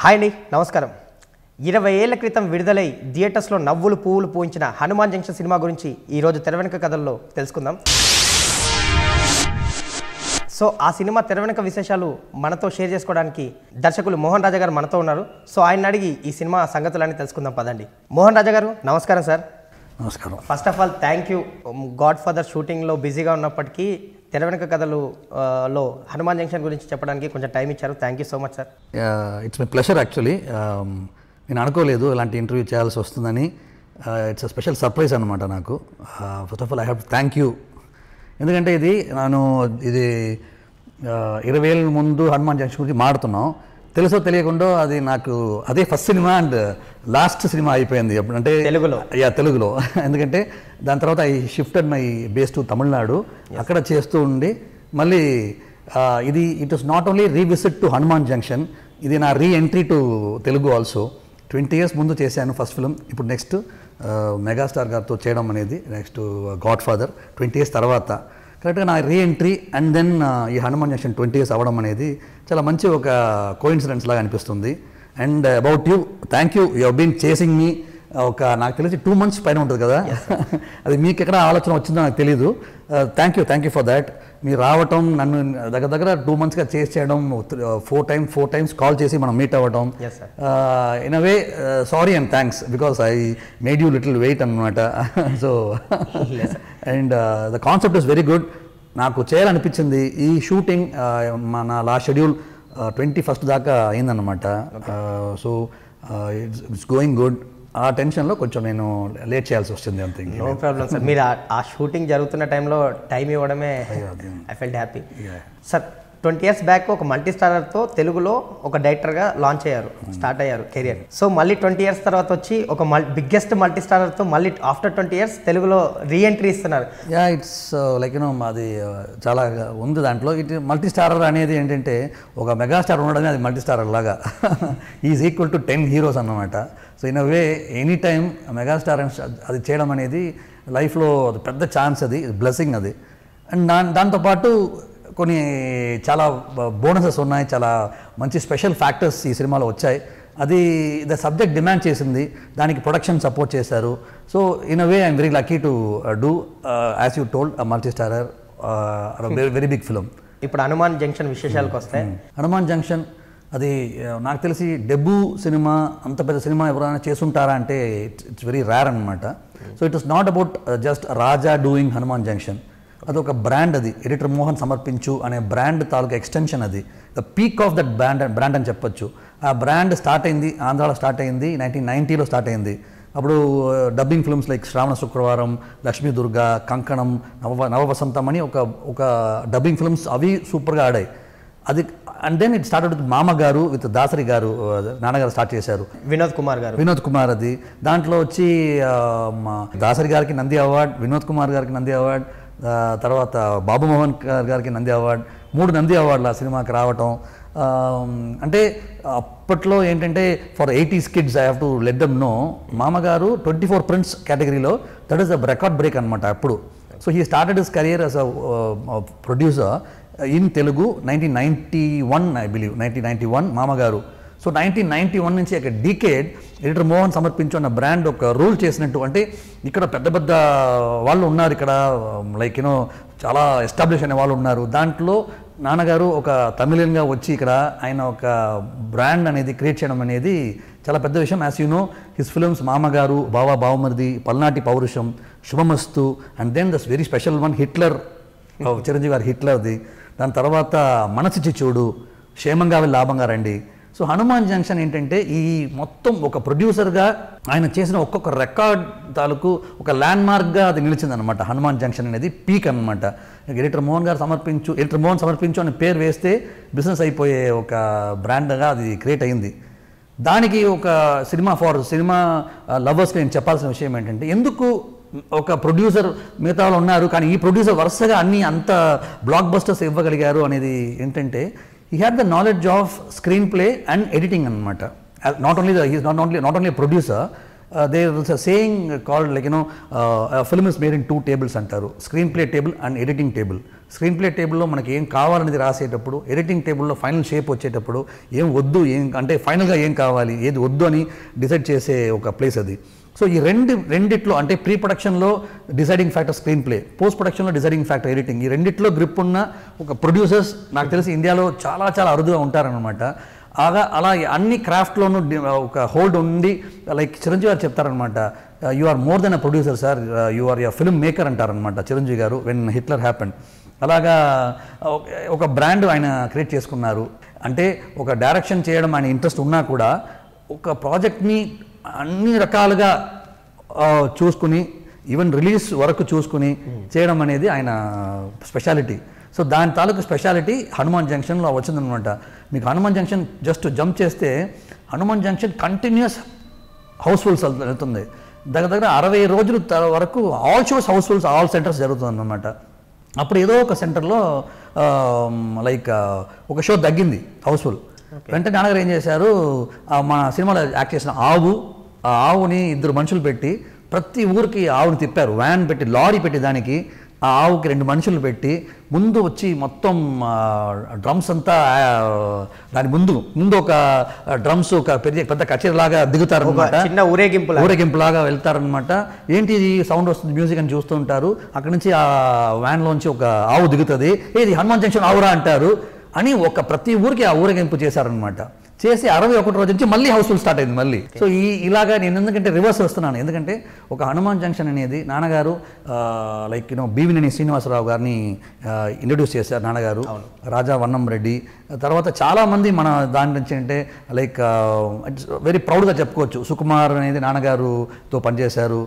Hi అండి నమస్కారం ఇరవై ఏళ్ల క్రితం విడుదలై థియేటర్స్లో నవ్వులు పువ్వులు పూయించిన హనుమాన్ జంక్షన్ సినిమా గురించి ఈరోజు తెరవెనుక కథల్లో తెలుసుకుందాం సో ఆ సినిమా తెరవెనుక విశేషాలు మనతో షేర్ చేసుకోవడానికి దర్శకులు మోహన్ రాజా గారు మనతో ఉన్నారు సో ఆయన అడిగి ఈ సినిమా సంగతులన్నీ తెలుసుకుందాం పదండి మోహన్ రాజా గారు నమస్కారం సార్ నమస్కారం first of all thank you Godfather షూటింగ్లో బిజీగా ఉన్నప్పటికీ తెరవెనక కథలు లో హనుమాన్ జంక్షన్ గురించి చెప్పడానికి కొంచెం టైం ఇచ్చారు thank you so much sir it's my pleasure actually నేను అనుకోలేదు ఇలాంటి ఇంటర్వ్యూ చేయాల్సి వస్తుందని ఇట్స్ స్పెషల్ సర్ప్రైజ్ అనమాట నాకు first of all I have thank you ఎందుకంటే ఇది నేను ఇది ఇరవై ఏళ్ళ ముందు హనుమాన్ జంక్షన్ గురించి మాడుతున్నాం తెలుసో తెలియకుండా అది నాకు అదే first cinema and last cinema అయిపోయింది ఎప్పుడు అంటే తెలుగులో యా తెలుగులో ఎందుకంటే దాని తర్వాత I shift and my base to Tamil Nadu అక్కడ చేస్తూ ఉండి మళ్ళీ ఇది it is not only revisit to Hanuman Junction ఇది నా re entry to Telugu also twenty years ముందు చేశాను ఫస్ట్ ఫిలిం ఇప్పుడు నెక్స్ట్ మెగాస్టార్ గారితో చేయడం అనేది next Godfather twenty years తర్వాత కరెక్ట్గా నా రీఎంట్రీ అండ్ దెన్ ఈ హనుమాన్ జంక్షన్ ట్వంటీ ఇయర్స్ అవ్వడం అనేది చాలా మంచి ఒక కోఇన్సిడెన్స్ లాగా అనిపిస్తుంది and about you thank you you been chasing me ఒక నాకు తెలిసి టూ మంత్స్ పైన ఉంటుంది కదా అది మీకు ఎక్కడ ఆలోచన వచ్చిందో నాకు తెలియదు thank you thank you for that మీరు రావటం నన్ను దగ్గర దగ్గర టూ మంత్స్గా చేసి చేయడం four time four times call చేసి మనం మీట్ అవ్వడం in a way sorry and thanks because I made you little wait అనమాట so and the concept is very good నాకు చేయాలనిపించింది ఈ షూటింగ్ మన లాస్ట్ షెడ్యూల్ ట్వంటీ ఫస్ట్ దాకా అయిందనమాట so it's it's going good ఆ టెన్షన్లో కొంచెం నేను లేట్ చేయాల్సి వస్తుంది అంత నో ప్రాబ్లం సార్ మీరు ఆ షూటింగ్ జరుగుతున్న టైంలో టైం ఇవ్వడమే I felt happy sir twenty years back ఒక మల్టీ స్టారర్తో తెలుగులో ఒక డైరెక్టర్గా లాంచ్ అయ్యారు స్టార్ట్ అయ్యారు కెరియర్ సో మళ్ళీ ట్వంటీ ఇయర్స్ తర్వాత వచ్చి ఒక మల్ బిగ్గెస్ట్ మల్టీ స్టారర్తో మళ్ళీ ఆఫ్టర్ ట్వంటీ ఇయర్స్ తెలుగులో రీఎంట్రీ ఇస్తున్నారు యా ఇట్స్ లైక్ యూనో అది చాలా ఉంది దాంట్లో ఇట్ మల్టీ స్టారర్ అనేది ఏంటంటే ఒక మెగాస్టార్ ఉండడమే అది మల్టీ స్టారర్ లాగా is equal to ten heroes అన్నమాట so in way any time megastar అది చేయడం అనేది లైఫ్లో పెద్ద ఛాన్స్ అది బ్లెస్సింగ్ అది అండ్ దాని దాంతోపాటు కొన్ని చాలా బోనసెస్ ఉన్నాయి చాలా మంచి స్పెషల్ ఫ్యాక్టర్స్ ఈ సినిమాలో వచ్చాయి అది ద సబ్జెక్ట్ డిమాండ్ చేసింది దానికి ప్రొడక్షన్ సపోర్ట్ చేశారు so in a way I'm very lucky to do as you told multi starrer very big film ఇప్పుడు హనుమాన్ జంక్షన్ విశేషాలకు hmm. వస్తాయి hmm. హనుమాన్ జంక్షన్ అది నాకు తెలిసి డెబ్బు సినిమా అంత పెద్ద సినిమా ఎవరైనా చేసుంటారా అంటే ఇట్స్ వెరీ రేర్ అనమాట so it is not about just Raja doing Hanuman Junction అదొక బ్రాండ్ అది ఎడిటర్ మోహన్ సమర్పించు అనే బ్రాండ్ తాలూకా ఎక్స్టెన్షన్ అది the peak of that brand brand అని చెప్పొచ్చు ఆ బ్రాండ్ స్టార్ట్ అయింది ఆంధ్రాలో స్టార్ట్ అయింది నైన్టీన్ నైంటీలో స్టార్ట్ అయింది అప్పుడు డబ్బింగ్ ఫిల్మ్స్ లైక్ శ్రావణ శుక్రవారం లక్ష్మీ దుర్గ కంకణం నవ నవవసంతం అని ఒక ఒక డబ్బింగ్ ఫిల్మ్స్ అవి సూపర్గా ఆడాయి అది and then it start with Mamagaru with Dasari garu uh, నాన్నగారు స్టార్ట్ చేశారు వినోద్ కుమార్ గారు వినోద్ కుమార్ అది దాంట్లో వచ్చి um, దాసరి గారికి నంది అవార్డ్ వినోద్ కుమార్ గారికి నంది అవార్డ్ తర్వాత బాబుమోహన్ గారికి నంది అవార్డు మూడు నంది అవార్డులు ఆ సినిమాకి రావటం అంటే అప్పట్లో ఏంటంటే for eighties kids I have to let them know Mamagaru twenty four prints కేటగిరీలో that is the record break అనమాట అప్పుడు so he started is career as a producer in Telugu nineteen ninety one I believe nineteen ninety one Mamagaru so nineteen ninety one నుంచి ఒక decade editor Mohan సమర్పించిన brand ఒక rule చేసినట్టు అంటే ఇక్కడ పెద్ద పెద్ద వాళ్ళు ఉన్నారు ఇక్కడ లైక్ um, యూనో చాలా ఎస్టాబ్లిష్ అయిన వాళ్ళు ఉన్నారు దాంట్లో నాన్నగారు ఒక తమిళన్గా వచ్చి ఇక్కడ ఆయన ఒక బ్రాండ్ అనేది క్రియేట్ చేయడం అనేది చాలా పెద్ద విషయం as you know his films Mamagaru Bava Bavamaridi Palnati Pourusham Subhamasthu and then this very special one Hitler Chiranjeevi garu హిట్లర్ది దాని తర్వాత మనసు చిచ్చుడు క్షేమంగా లాభంగా రండి సో హనుమాన్ జంక్షన్ ఏంటంటే ఈ మొత్తం ఒక ప్రొడ్యూసర్గా ఆయన చేసిన ఒక్కొక్క రికార్డ్ తాలూకు ఒక ల్యాండ్ మార్క్గా అది నిలిచిందనమాట హనుమాన్ జంక్షన్ అనేది పీక్ అనమాట ఎడిటర్ మోహన్ గారు సమర్పించు ఎడిటర్ మోహన్ సమర్పించు అని పేరు వేస్తే బిజినెస్ అయిపోయే ఒక బ్రాండ్గా అది క్రియేట్ అయింది దానికి ఒక సినిమా ఫార్ సినిమా లవర్స్కి నేను చెప్పాల్సిన విషయం ఏంటంటే ఎందుకు ఒక ప్రొడ్యూసర్ మిగతా ఉన్నారు కానీ ఈ ప్రొడ్యూసర్ వరుసగా అన్ని అంత బ్లాక్ బస్టర్స్ ఇవ్వగలిగారు అనేది ఏంటంటే he had the knowledge of screenplay and editing అనమాట not only he's not only not only producer they is a saying called like you know film is made in two tables అంటారు screenplay table and editing table screenplay టేబుల్లో మనకి ఏం కావాలనేది రాసేటప్పుడు editing టేబుల్లో final shape వచ్చేటప్పుడు ఏం వద్దు ఏం అంటే ఫైనల్గా ఏం కావాలి ఏది వద్దు అని డిసైడ్ చేసే ఒక ప్లేస్ అది సో ఈ రెండు రెండిట్లో అంటే ప్రీ ప్రొడక్షన్లో deciding factor screenplay post ప్రొడక్షన్లో డిసైడింగ్ ఫ్యాక్టర్ ఎడిటింగ్ ఈ రెండిట్లో గ్రిప్ ఉన్న ఒక ప్రొడ్యూసర్స్ నాకు తెలిసి ఇండియాలో చాలా చాలా అరుదుగా ఉంటారనమాట అలా అలా అన్ని క్రాఫ్ట్లోనూ ఒక హోల్డ్ ఉంది లైక్ చిరంజీవి గారు చెప్తారనమాట you are more than a producer sir you are ya filmmaker అంటారనమాట చిరంజీవి గారు వెన్ హిట్లర్ హ్యాపెన్ అలాగా ఒక బ్రాండ్ ఆయన క్రియేట్ చేసుకున్నారు అంటే ఒక డైరెక్షన్ చేయడం ఆయన ఇంట్రెస్ట్ ఉన్నా కూడా ఒక ప్రాజెక్ట్ని అన్ని రకాలుగా చూసుకుని ఈవెన్ రిలీజ్ వరకు చూసుకుని చేయడం అనేది ఆయన స్పెషాలిటీ సో దాని తాలూకు స్పెషాలిటీ హనుమాన్ జంక్షన్లో వచ్చిందనమాట మీకు హనుమాన్ జంక్షన్ జస్ట్ జంప్ చేస్తే హనుమాన్ జంక్షన్ కంటిన్యూస్ హౌస్ఫుల్స్ వెళ్తుంది దగ్గర దగ్గర అరవై రోజుల వరకు all shows housefuls all centres అనమాట అప్పుడు ఏదో ఒక సెంటర్లో లైక్ ఒక షో తగ్గింది హౌస్ఫుల్ వెంటనే నాన్నగారు ఏం చేశారు మా సినిమాలో యాక్ట్ చేసిన ఆవు ఆ ఆవుని ఇద్దరు మనుషులు పెట్టి ప్రతి ఊరికి ఆవుని తిప్పారు వ్యాన్ పెట్టి లారీ పెట్టి దానికి ఆ ఆవుకి రెండు మనుషులు పెట్టి ముందు వచ్చి మొత్తం డ్రమ్స్ అంతా దాని ముందు ముందు ఒక డ్రమ్స్ ఒక పెద్ద పెద్ద కచేరీలాగా దిగుతారనమాట చిన్న ఊరేగింపు ఊరేగింపులాగా వెళ్తారనమాట ఏంటి సౌండ్ వస్తుంది మ్యూజిక్ అని చూస్తూ ఉంటారు అక్కడి నుంచి ఆ వ్యాన్లోంచి ఒక ఆవు దిగుతుంది ఏది హనుమాన్ జంక్షన్ ఆవురా అంటారు అని ఒక ప్రతి ఊరికి ఆ ఊరేగింపు చేశారనమాట చేసి అరవై ఒకటి రోజు నుంచి మళ్ళీ హౌస్ఫుల్ స్టార్ట్ అయింది మళ్ళీ సో ఈ ఇలాగా నేను ఎందుకంటే రివర్స్ వస్తున్నాను ఎందుకంటే ఒక హనుమాన్ జంక్షన్ అనేది నాన్నగారు లైక్ యూనో బీవినేని శ్రీనివాసరావు గారిని ఇంట్రడ్యూస్ చేశారు నాన్నగారు రాజా వన్నం రెడ్డి తర్వాత చాలామంది మన దాని నుంచి అంటే లైక్ వెరీ ప్రౌడ్గా చెప్పుకోవచ్చు సుకుమార్ అనేది నాన్నగారుతో పనిచేశారు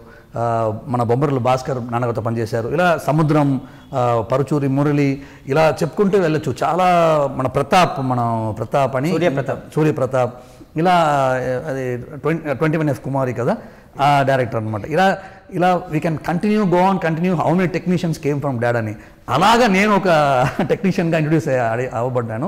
మన బొమ్మరులు భాస్కర్ నాన్నగారితో పనిచేశారు ఇలా సముద్రం పరుచూరి మురళి ఇలా చెప్పుకుంటూ వెళ్ళొచ్చు చాలా మన ప్రతాప్ మన ప్రతాప్ అని సూర్యప్రతాప్ సూర్యప్రతాప్ ఇలా అది twenty twenty one F Kumari కదా ఆ డైరెక్టర్ అనమాట ఇలా ఇలా we can continue go on continue how many technicians came from dad అని అలాగా నేను ఒక టెక్నీషియన్గా ఇంట్రడ్యూస్ అవ్వబడ్డాను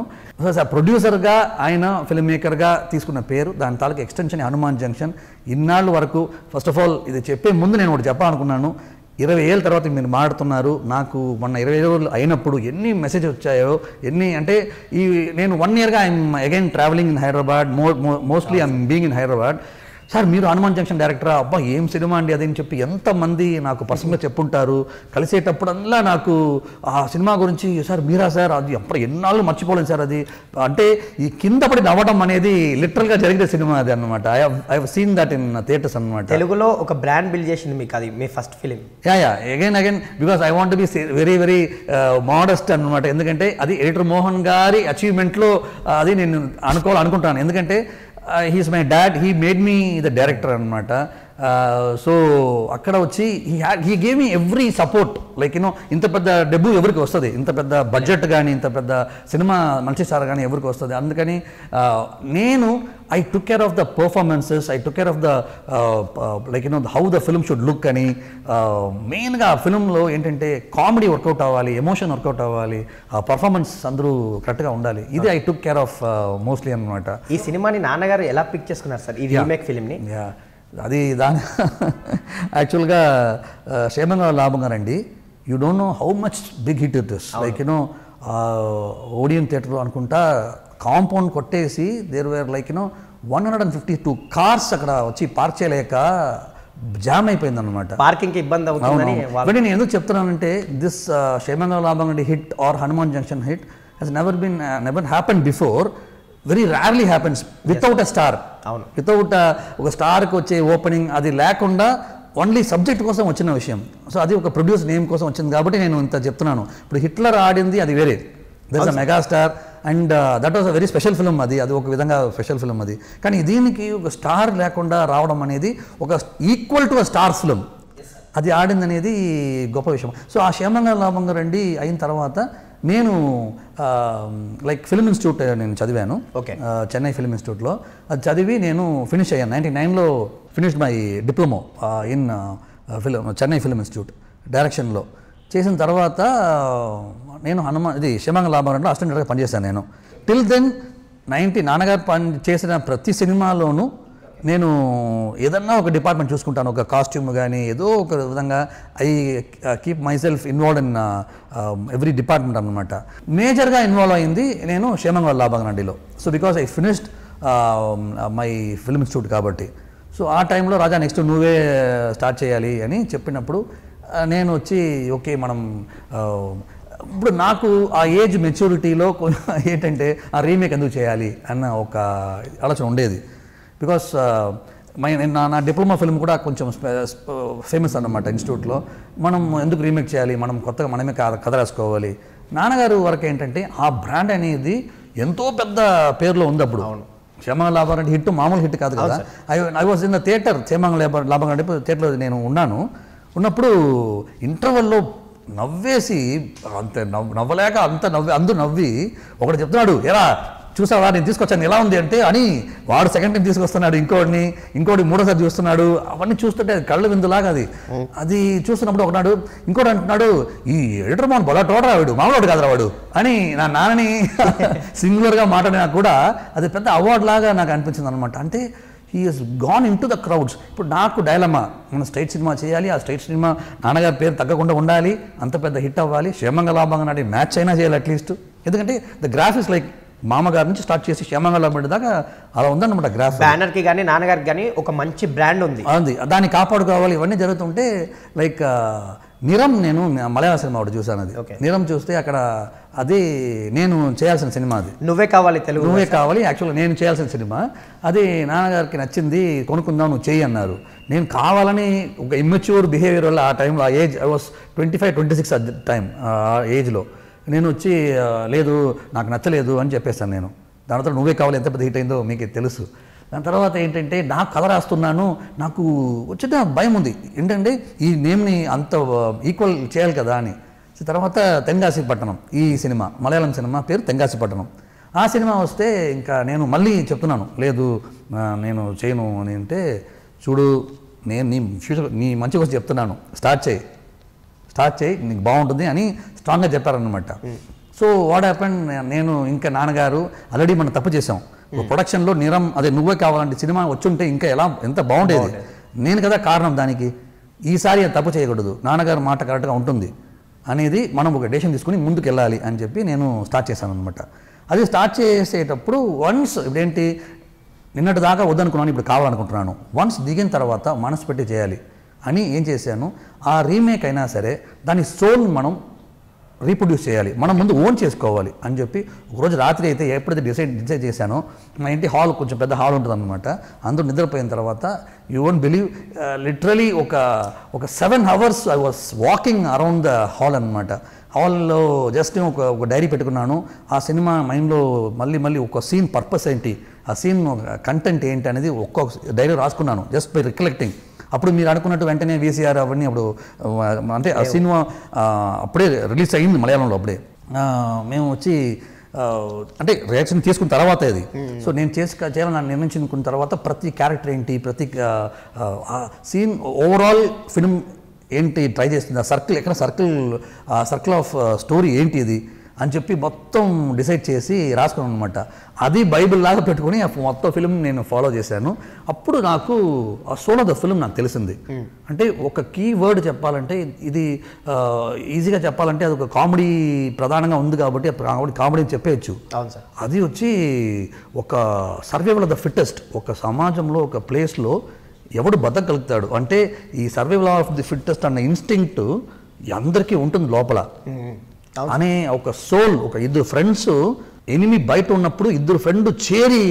సో ప్రొడ్యూసర్గా ఆయన ఫిల్మ్ మేకర్గా తీసుకున్న పేరు దాని తాలూకు ఎక్స్టెన్షన్ హనుమాన్ జంక్షన్ ఇన్నాళ్ళు వరకు ఫస్ట్ ఆఫ్ ఆల్ ఇది చెప్పే ముందు నేను ఒకటి చెప్పాలనుకున్నాను ఇరవై ఏళ్ళ తర్వాత మీరు మాడుతున్నారు నాకు మొన్న ఇరవై రోజులు అయినప్పుడు ఎన్ని మెసేజ్ వచ్చాయో ఎన్ని అంటే ఈ నేను వన్ ఇయర్గా I'm again travelling in Hyderabad mo mostly I'm being in Hyderabad sir మీరు హనుమాన్ జంక్షన్ డైరెక్టరా అబ్బా ఏం సినిమా అండి అదని చెప్పి ఎంతమంది నాకు పర్సనల్గా చెప్పుంటారు కలిసేటప్పుడల్లా నాకు ఆ సినిమా గురించి సార్ మీరా సార్ అది ఎప్పుడు ఎన్నాళ్ళు మర్చిపోలేను సార్ అది అంటే ఈ కింద పడి నవ్వడం అనేది లిటరల్గా జరిగిన సినిమా అది అనమాట I I seen that in theatres అనమాట తెలుగులో ఒక బ్రాండ్ బిల్డ్ చేసింది మీకు అది మీ first film ya ya again again because I want be very very modest అనమాట ఎందుకంటే అది ఎడిటర్ మోహన్ గారి అచీవ్మెంట్లో uh, అది నేను అనుకోవాలనుకుంటాను ఎందుకంటే uh, he is my dad he made me the director anamata so అక్కడ వచ్చి he had he gave me every support like you know ఇంత పెద్ద డబ్బు ఎవరికి వస్తుంది ఇంత పెద్ద బడ్జెట్ కానీ ఇంత పెద్ద సినిమా మంచి సార్ కానీ ఎవరికి వస్తుంది అందుకని నేను I took care of the performances I took care of the like you know how the film should look అని మెయిన్గా ఆ ఫిల్మ్లో ఏంటంటే కామెడీ వర్కౌట్ అవ్వాలి ఎమోషన్ వర్కౌట్ అవ్వాలి పర్ఫార్మెన్స్ అందరూ కరెక్ట్గా ఉండాలి ఇది I took care of mostly అనమాట ఈ సినిమాని నాన్నగారు ఎలా పిక్ చేసుకున్నారు సార్ ఈ రీమేక్ ఫిల్మ్ని అది దాని యాక్చువల్గా క్షేమంగా లాభంగానండి you don't know how much big hit it is like you know Odeon theatre అనుకుంటా కాంపౌండ్ కొట్టేసి there were like you know one hundred and fifty two cars అక్కడ వచ్చి పార్క్ చేయలేక జామ్ అయిపోయింది అనమాట పార్కింగ్కి ఇబ్బంది అవుతుంది బట్ నేను ఎందుకు చెప్తున్నానంటే దిస్ క్షేమంగా అండి hit or Hanuman Junction hit has never been never happen before very rarely happens without a star అవును వితౌట్ ఒక స్టార్కి వచ్చే ఓపెనింగ్ అది లేకుండా ఓన్లీ సబ్జెక్ట్ కోసం వచ్చిన విషయం సో అది ఒక ప్రొడ్యూస్ నేమ్ కోసం వచ్చింది కాబట్టి నేను ఇంత చెప్తున్నాను ఇప్పుడు హిట్లర్ ఆడింది అది వేరే that a megastar and that was a very special film అది అది ఒక విధంగా స్పెషల్ ఫిల్మ్ అది కానీ దీనికి ఒక స్టార్ లేకుండా రావడం అనేది ఒక equal to a star film అది ఆడింది అనేది గొప్ప విషయం సో ఆ క్షేమంగా లాభంగా రండి అయిన తర్వాత నేను లైక్ ఫిల్మ్ ఇన్స్టిట్యూట్ నేను చదివాను ఓకే చెన్నై ఫిల్మ్ ఇన్స్టిట్యూట్లో అది చదివి నేను ఫినిష్ అయ్యాను నైంటీ నైన్లో finished my diploma in film Chennai film institute డైరెక్షన్లో చేసిన తర్వాత నేను హనుమాన్ ఇది శివంగ లాభారంలో అసిస్టెంట్ డైరెక్టర్ పనిచేశాను నేను టిల్ దెన్ నైంటీ నాన్నగారు పని చేసిన ప్రతి సినిమాలోనూ నేను ఏదన్నా ఒక డిపార్ట్మెంట్ చూసుకుంటాను ఒక కాస్ట్యూమ్ కానీ ఏదో ఒక విధంగా I keep myself involve in every department అనమాట మేజర్గా ఇన్వాల్వ్ అయింది నేను క్షేమంగా లాభగనండిలో so because I finished my film institute కాబట్టి సో ఆ టైంలో రాజా నెక్స్ట్ నువ్వే స్టార్ట్ చేయాలి అని చెప్పినప్పుడు uh, నేను వచ్చి ఓకే మనం uh, ఇప్పుడు నాకు ఆ ఏజ్ మెచ్యూరిటీలో ఏంటంటే ఆ రీమేక్ ఎందుకు చేయాలి అన్న ఒక ఆలోచన ఉండేది బికాస్ మై uh, నా నా డిప్లొమా ఫిల్మ్ కూడా కొంచెం ఫేమస్ అన్నమాట ఇన్స్టిట్యూట్లో మనం ఎందుకు రీమేక్ చేయాలి మనం కొత్తగా మనమే కథ రాసుకోవాలి నాన్నగారు వరకు ఏంటంటే ఆ బ్రాండ్ అనేది ఎంతో పెద్ద పేరులో ఉంది అప్పుడు అవును క్షేమంగా లాభం అంటే హిట్ మామూలు హిట్ కాదు కదా I I was in the theatre Kshemanga లాభం లాభం అంటే థియేటర్లో నేను ఉన్నాను ఉన్నప్పుడు ఇంటర్వల్లో నవ్వేసి అంత నవ్వు నవ్వలేక అంత నవ్వి అందు నవ్వి ఒకడు చెప్తున్నాడు ఎరా చూసావా నేను తీసుకొచ్చాను ఎలా ఉంది అంటే అని వాడు సెకండ్ టైం తీసుకొస్తున్నాడు ఇంకోడిని ఇంకోటి మూడోసారి చూస్తున్నాడు అవన్నీ చూస్తుంటే కళ్ళు విందులాగా అది అది చూస్తున్నప్పుడు ఒకనాడు ఇంకోటి అంటున్నాడు ఈ ఎడిటర్ మోహన్ బొలా టోటరా వాడు మామూలు కాదురా వాడు అని నా నాన్నని సింగులర్గా మాట్లాడినా కూడా అది పెద్ద అవార్డు లాగా నాకు అనిపించింది అనమాట అంటే has gone into the crowds ఇప్పుడు నాకు డైలమా మనం స్టేట్ సినిమా చేయాలి ఆ స్టేట్ సినిమా నాన్నగారి పేరు తగ్గకుండా ఉండాలి అంత పెద్ద హిట్ అవ్వాలి క్షేమంగా లాభంగా నాటి మ్యాచ్ అయినా చేయాలి అట్లీస్ట్ ఎందుకంటే ద గ్రాఫిక్స్ లైక్ మామగారి నుంచి స్టార్ట్ చేసి శ్యామంగళం దాకా అలా ఉందన్నమాట గ్రాఫ్ బ్యానర్కి కానీ నాన్నగారికి కానీ ఒక మంచి బ్రాండ్ ఉంది ఉంది దాన్ని కాపాడుకోవాలి ఇవన్నీ జరుగుతుంటే లైక్ నిరం నేను మలయాళ సినిమా ఒకటి చూసాను అది నిరం చూస్తే అక్కడ అది నేను చేయాల్సిన సినిమా అది నువ్వే కావాలి తెలుగు నువ్వే కావాలి యాక్చువల్గా నేను చేయాల్సిన సినిమా అది నాన్నగారికి నచ్చింది కొనుక్కుందాం నువ్వు చేయి అన్నారు నేను కావాలని ఒక ఇమ్మచ్యూర్ బిహేవియర్ వల్ల ఆ టైంలో ఆ age I was twenty five twenty six time ఆ ఏజ్లో నేను వచ్చి లేదు నాకు నచ్చలేదు అని చెప్పేశాను నేను దాని తర్వాత నువ్వే కావాలి ఎంత పెద్ద హిట్ అయిందో మీకు తెలుసు దాని తర్వాత ఏంటంటే నాకు కథ రాస్తున్నాను నాకు వచ్చిన భయం ఉంది ఏంటంటే ఈ నేమ్ని అంత ఈక్వల్ చేయాలి కదా అని తర్వాత తెంగాసిపట్నం ఈ సినిమా మలయాళం సినిమా పేరు తెంగాసిపట్నం ఆ సినిమా వస్తే ఇంకా నేను మళ్ళీ చెప్తున్నాను లేదు నేను చేయను అని అంటే చూడు నేను నీ ఫ్యూచర్ నీ మంచి కోసం చెప్తున్నాను స్టార్ట్ చేయి స్టార్ట్ చేయి నీకు బాగుంటుంది అని స్ట్రాంగ్గా చెప్పారనమాట సో వాట్ హ్యాపెన్ నేను ఇంకా నాన్నగారు ఆల్రెడీ మనం తప్పు చేసాం ప్రొడక్షన్లో నిరం అదే నువ్వే కావాలంటే సినిమా వచ్చుంటే ఇంకా ఎలా ఎంత బాగుండేది నేను కదా కారణం దానికి ఈసారి తప్పు చేయకూడదు నాన్నగారు మాట కరెక్ట్గా ఉంటుంది అనేది మనం ఒక డెసిషన్ తీసుకుని ముందుకు వెళ్ళాలి అని చెప్పి నేను స్టార్ట్ చేశాను అనమాట అది స్టార్ట్ చేసేటప్పుడు వన్స్ ఇప్పుడేంటి నిన్నటి దాకా వద్దనుకున్నాను ఇప్పుడు కావాలనుకుంటున్నాను వన్స్ దిగిన తర్వాత మనసు పెట్టి చేయాలి అని ఏం చేశాను ఆ రీమేక్ అయినా సరే దాని సోల్ మనం రీప్రొడ్యూస్ చేయాలి మనం ముందు ఓన్ చేసుకోవాలి అని చెప్పి ఒకరోజు రాత్రి అయితే ఎప్పుడైతే డిసైడ్ డిసైడ్ చేశానో మా ఇంటి హాల్ కొంచెం పెద్ద హాల్ ఉంటుందన్నమాట అందరూ నిద్రపోయిన తర్వాత యూ ఓన్ బిలీవ్ లిటరలీ ఒక ఒక seven hours I was walking around the hall అనమాట హాల్లో జస్ట్ నేను ఒక ఒక డైరీ పెట్టుకున్నాను ఆ సినిమా మైండ్లో మళ్ళీ మళ్ళీ ఒక సీన్ పర్పస్ ఏంటి ఆ సీన్ కంటెంట్ ఏంటి అనేది ఒక్కొక్క డైరీ రాసుకున్నాను జస్ట్ బై రికలెక్టింగ్ అప్పుడు మీరు అనుకున్నట్టు వెంటనే వీసీఆర్ అవన్నీ అప్పుడు అంటే ఆ సినిమా అప్పుడే రిలీజ్ అయింది మలయాళంలో అప్పుడే మేము వచ్చి అంటే రియాక్షన్ తీసుకున్న తర్వాత ఇది సో నేను చేసి చేయాలని నన్ను నిర్ణయించుకున్న తర్వాత ప్రతి క్యారెక్టర్ ఏంటి ప్రతి సీన్ ఓవరాల్ ఫిల్మ్ ఏంటి ట్రై చేస్తుంది ఆ సర్కిల్ ఎక్కడ సర్కిల్ సర్కిల్ ఆఫ్ స్టోరీ ఏంటి ఇది అని చెప్పి మొత్తం డిసైడ్ చేసి రాసుకున్నాను అనమాట అది బైబిల్ లాగా పెట్టుకుని మొత్తం ఫిల్మ్ నేను ఫాలో చేశాను అప్పుడు నాకు ఆ సోన్ ద ఫిల్మ్ నాకు తెలిసింది అంటే ఒక కీ వర్డ్ చెప్పాలంటే ఇది ఈజీగా చెప్పాలంటే అది ఒక కామెడీ ప్రధానంగా ఉంది కాబట్టి కామెడీ కామెడీ చెప్పేయచ్చు అది వచ్చి ఒక సర్వైవల్ ఆఫ్ ద ఫిట్టెస్ట్ ఒక సమాజంలో ఒక ప్లేస్లో ఎవడు బతకగలుగుతాడు అంటే ఈ సర్వైవల్ ఆఫ్ ది ఫిట్టెస్ట్ అన్న ఇన్స్టింక్ట్ అందరికీ ఉంటుంది లోపల అనే ఒక సోల్ ఒక ఇద్దరు ఫ్రెండ్స్ ఎనిమి బయట ఉన్నప్పుడు ఇద్దరు ఫ్రెండ్ చేరి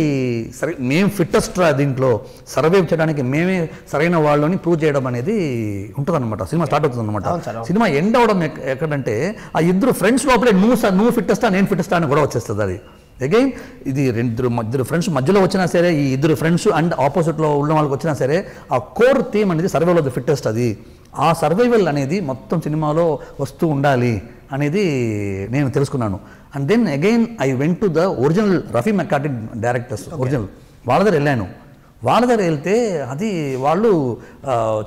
సరే మేము ఫిట్టెస్ట్ రా దీంట్లో సర్వైవ్ చేయడానికి మేమే సరైన వాళ్ళని ప్రూవ్ చేయడం అనేది ఉంటుందన్నమాట సినిమా స్టార్ట్ అవుతుంది అనమాట సినిమా ఎండ్ అవడం ఎక్కడంటే ఆ ఇద్దరు ఫ్రెండ్స్ లోపలే నువ్వు నువ్వు ఫిట్టెస్టా నేను ఫిట్టెస్టా అని కూడా వచ్చేస్తుంది అది అగైన్ ఇది రెండు ఇద్దరు ఫ్రెండ్స్ మధ్యలో వచ్చినా సరే ఈ ఇద్దరు ఫ్రెండ్స్ అండ్ ఆపోజిట్లో ఉన్న వాళ్ళకి వచ్చినా సరే ఆ కోర్ థీమ్ అనేది సర్వైవల్ ఫిట్టెస్ట్ అది ఆ సర్వైవల్ అనేది మొత్తం సినిమాలో వస్తూ ఉండాలి అనేది నేను తెలుసుకున్నాను and then again I went to the original Rafi Mecartin directors original వాళ్ళ దగ్గర వెళ్ళాను వాళ్ళ దగ్గర వెళ్తే అది వాళ్ళు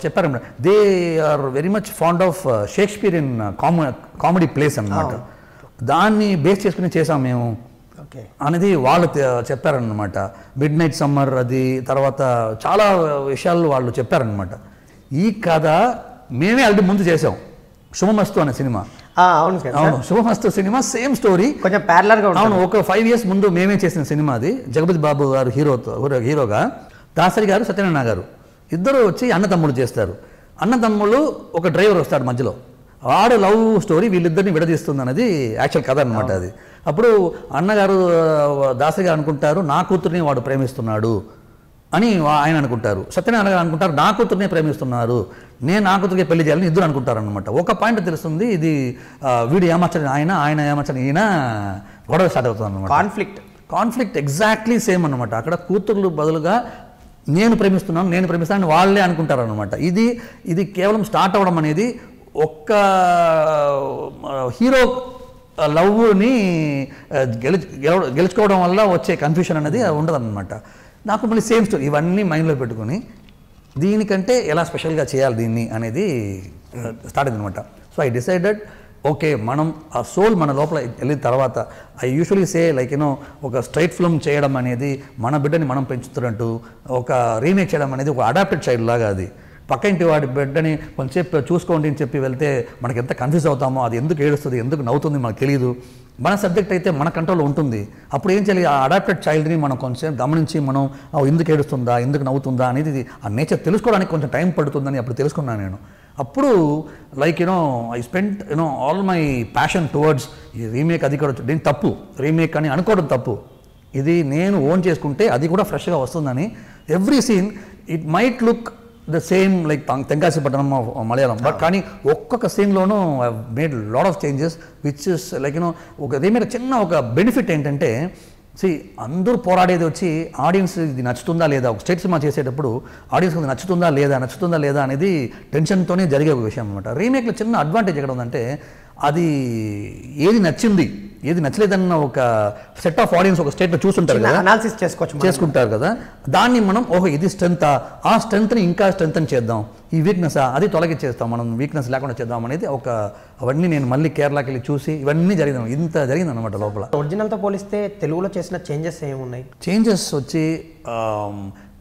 చెప్పారు they are very much fond of Shakespearean come comedy plays అనమాట దాన్ని బేస్ చేసుకుని చేసాం మేము అనేది వాళ్ళు చెప్పారనమాట మిడ్ నైట్ సమ్మర్ అది తర్వాత చాలా విషయాలు వాళ్ళు చెప్పారనమాట ఈ కథ మేమే అల్టి ముందు చేసాం శుభమస్తు అనే సినిమా అవును అవును శుభమస్తు సినిమా సేమ్ స్టోరీ కొంచెం గా అవును ఒక ఫైవ్ ఇయర్స్ ముందు మేమే చేసిన సినిమా అది జగపతి బాబు గారు హీరోతో హీరోగా దాసరి గారు సత్యనారాయణ గారు ఇద్దరు వచ్చి అన్నతమ్ముడు చేస్తారు అన్నతమ్ముడు ఒక డ్రైవర్ వస్తాడు మధ్యలో వాడు లవ్ స్టోరీ వీళ్ళిద్దరిని విడదీస్తుంది అనేది యాక్చువల్ కథ అనమాట అది అప్పుడు అన్నగారు దాసరి గారు అనుకుంటారు నా కూతుర్ని వాడు ప్రేమిస్తున్నాడు అని ఆయన అనుకుంటారు సత్యనారాయణ గారు అనుకుంటారు నా కూతురునే ప్రేమిస్తున్నారు నేను నా కూతురికి పెళ్లి చేయాలని ఇద్దరు అనుకుంటారు అనమాట ఒక పాయింట్ తెలుస్తుంది ఇది వీడు ఏమర్చని ఆయన ఆయన ఏమచ్చని ఈయన గొడవ స్టార్ట్ అవుతుంది అనమాట కాన్ఫ్లిక్ట్ కాన్ఫ్లిక్ట్ ఎగ్జాక్ట్లీ సేమ్ అనమాట అక్కడ కూతుర్లు బదులుగా నేను ప్రేమిస్తున్నాను నేను ప్రేమిస్తాను వాళ్ళే అనుకుంటారు అనమాట ఇది ఇది కేవలం స్టార్ట్ అవ్వడం అనేది ఒక్క హీరో లవ్ని గెలు గెలుచుకోవడం వల్ల వచ్చే కన్ఫ్యూషన్ అనేది ఉండదు అనమాట నాకు మళ్ళీ సేమ్ స్టోరీ ఇవన్నీ మైండ్లో పెట్టుకొని దీనికంటే ఎలా స్పెషల్గా చేయాలి దీన్ని అనేది స్టార్ట్ అయింది అనమాట సో ఐ డిసైడెడ్ ఓకే మనం ఆ సోల్ మన లోపల వెళ్ళిన తర్వాత I usually say like you know ఒక స్ట్రైట్ ఫిల్మ్ చేయడం అనేది మన బిడ్డని మనం పెంచుతున్నట్టు ఒక రీమేక్ చేయడం అనేది ఒక అడాప్టెడ్ చైల్డ్ లాగా అది పక్క ఇంటి వాడి బిడ్డని కొంచెం చూసుకోండి అని చెప్పి వెళ్తే మనకి ఎంత కన్ఫ్యూజ్ అవుతామో అది ఎందుకు ఏడుస్తుంది ఎందుకు నవ్వుతుంది మనకు తెలియదు మన సబ్జెక్ట్ అయితే మన కంట్రోల్లో ఉంటుంది అప్పుడు ఏం చేయాలి ఆ అడాప్టెడ్ చైల్డ్ని మనం కొంచెం గమనించి మనం ఎందుకు ఏడుస్తుందా ఎందుకు నవ్వుతుందా అనేది ఆ నేచర్ తెలుసుకోవడానికి కొంచెం టైం పడుతుందని అప్పుడు తెలుసుకున్నాను నేను అప్పుడు like you know I spend you know all my passion towards ఈ రీమేక్ అది కూడా దీని తప్పు రీమేక్ అని అనుకోవడం తప్పు ఇది నేను ఓన్ చేసుకుంటే అది కూడా ఫ్రెష్గా వస్తుందని every scene it might look the same like Tenkasi Pattanam Malayalam but కానీ ఒక్కొక్క సీన్లోనూ made lot of changes which is like you know ఒక మీద చిన్న ఒక బెనిఫిట్ ఏంటంటే సి అందరూ పోరాడేది వచ్చి ఆడియన్స్ ఇది నచ్చుతుందా లేదా ఒక స్టేట్ సినిమా చేసేటప్పుడు ఆడియన్స్ ఇది నచ్చుతుందా లేదా నచ్చుతుందా లేదా అనేది టెన్షన్తోనే జరిగే ఒక విషయం అనమాట రీమేక్లో చిన్న అడ్వాంటేజ్ ఎక్కడ ఉందంటే అది ఏది నచ్చింది ఏది నచ్చలేదన్న ఒక సెట్ ఆఫ్ ఆడియన్స్ ఒక స్టేట్లో చూసుంటారు కదా అనాలిసిస్ చేసుకోవచ్చు చేసుకుంటారు కదా దాన్ని మనం ఓహో ఇది స్ట్రెంత్ ఆ స్ట్రెంత్ని ఇంకా స్ట్రెంత్ అని చేద్దాం ఈ వీక్నెస్ అది తొలగించేస్తాం మనం వీక్నెస్ లేకుండా చేద్దాం అనేది ఒక అవన్నీ నేను మళ్ళీ కేరళకి వెళ్ళి చూసి ఇవన్నీ జరిగింది ఇంత జరిగింది అనమాట లోపల ఒరిజినల్తో పోలిస్తే తెలుగులో చేసిన చేంజెస్ ఏమున్నాయి చేంజెస్ వచ్చి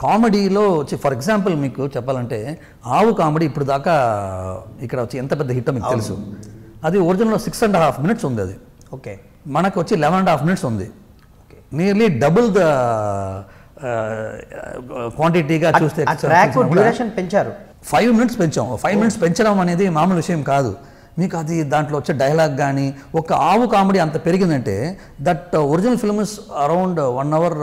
కామెడీలో వచ్చి ఫర్ ఎగ్జాంపుల్ మీకు చెప్పాలంటే ఆవు కామెడీ ఇప్పుడు దాకా ఇక్కడ వచ్చి ఎంత పెద్ద హిట్ మీకు తెలుసు అది original six and half minutes ఉంది అది ఓకే మనకు వచ్చి లెవెన్ అండ్ హాఫ్ మినిట్స్ ఉంది నియర్లీ డబుల్ ద క్వాంటిటీగా చూస్తే పెంచారు ఫైవ్ మినిట్స్ పెంచాం ఫైవ్ మినిట్స్ పెంచడం అనేది మామూలు విషయం కాదు మీకు అది దాంట్లో వచ్చే డైలాగ్ కానీ ఒక ఆవు కామెడీ అంత పెరిగిందంటే that original films around one hour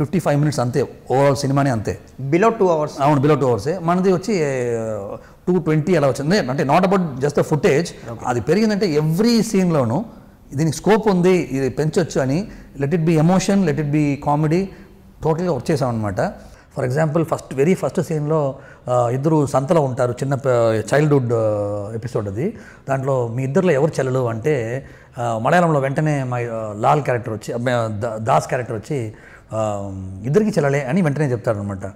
fifty five minutes అంతే ఓవరాల్ సినిమానే అంతే బిలో టూ అవర్స్ అవును బిలో టూ అవర్సే మనది వచ్చి టూ ట్వంటీ అలా వచ్చింది అంటే not about just the footage అది పెరిగిందంటే ఎవ్రీ సీన్లోనూ దీనికి స్కోప్ ఉంది ఇది పెంచొచ్చు అని let it be emotion let it be comedy టోటల్గా చేసాం అనమాట for example first very first సీన్లో ఇద్దరు సంతలో ఉంటారు చిన్న చైల్డ్హుడ్ ఎపిసోడ్ అది దాంట్లో మీ ఇద్దరులో ఎవరు చెల్లెలు అంటే మలయాళంలో వెంటనే మా లాల్ క్యారెక్టర్ వచ్చి దాస్ క్యారెక్టర్ వచ్చి ఇద్దరికి చెల్లలే అని వెంటనే చెప్తారనమాట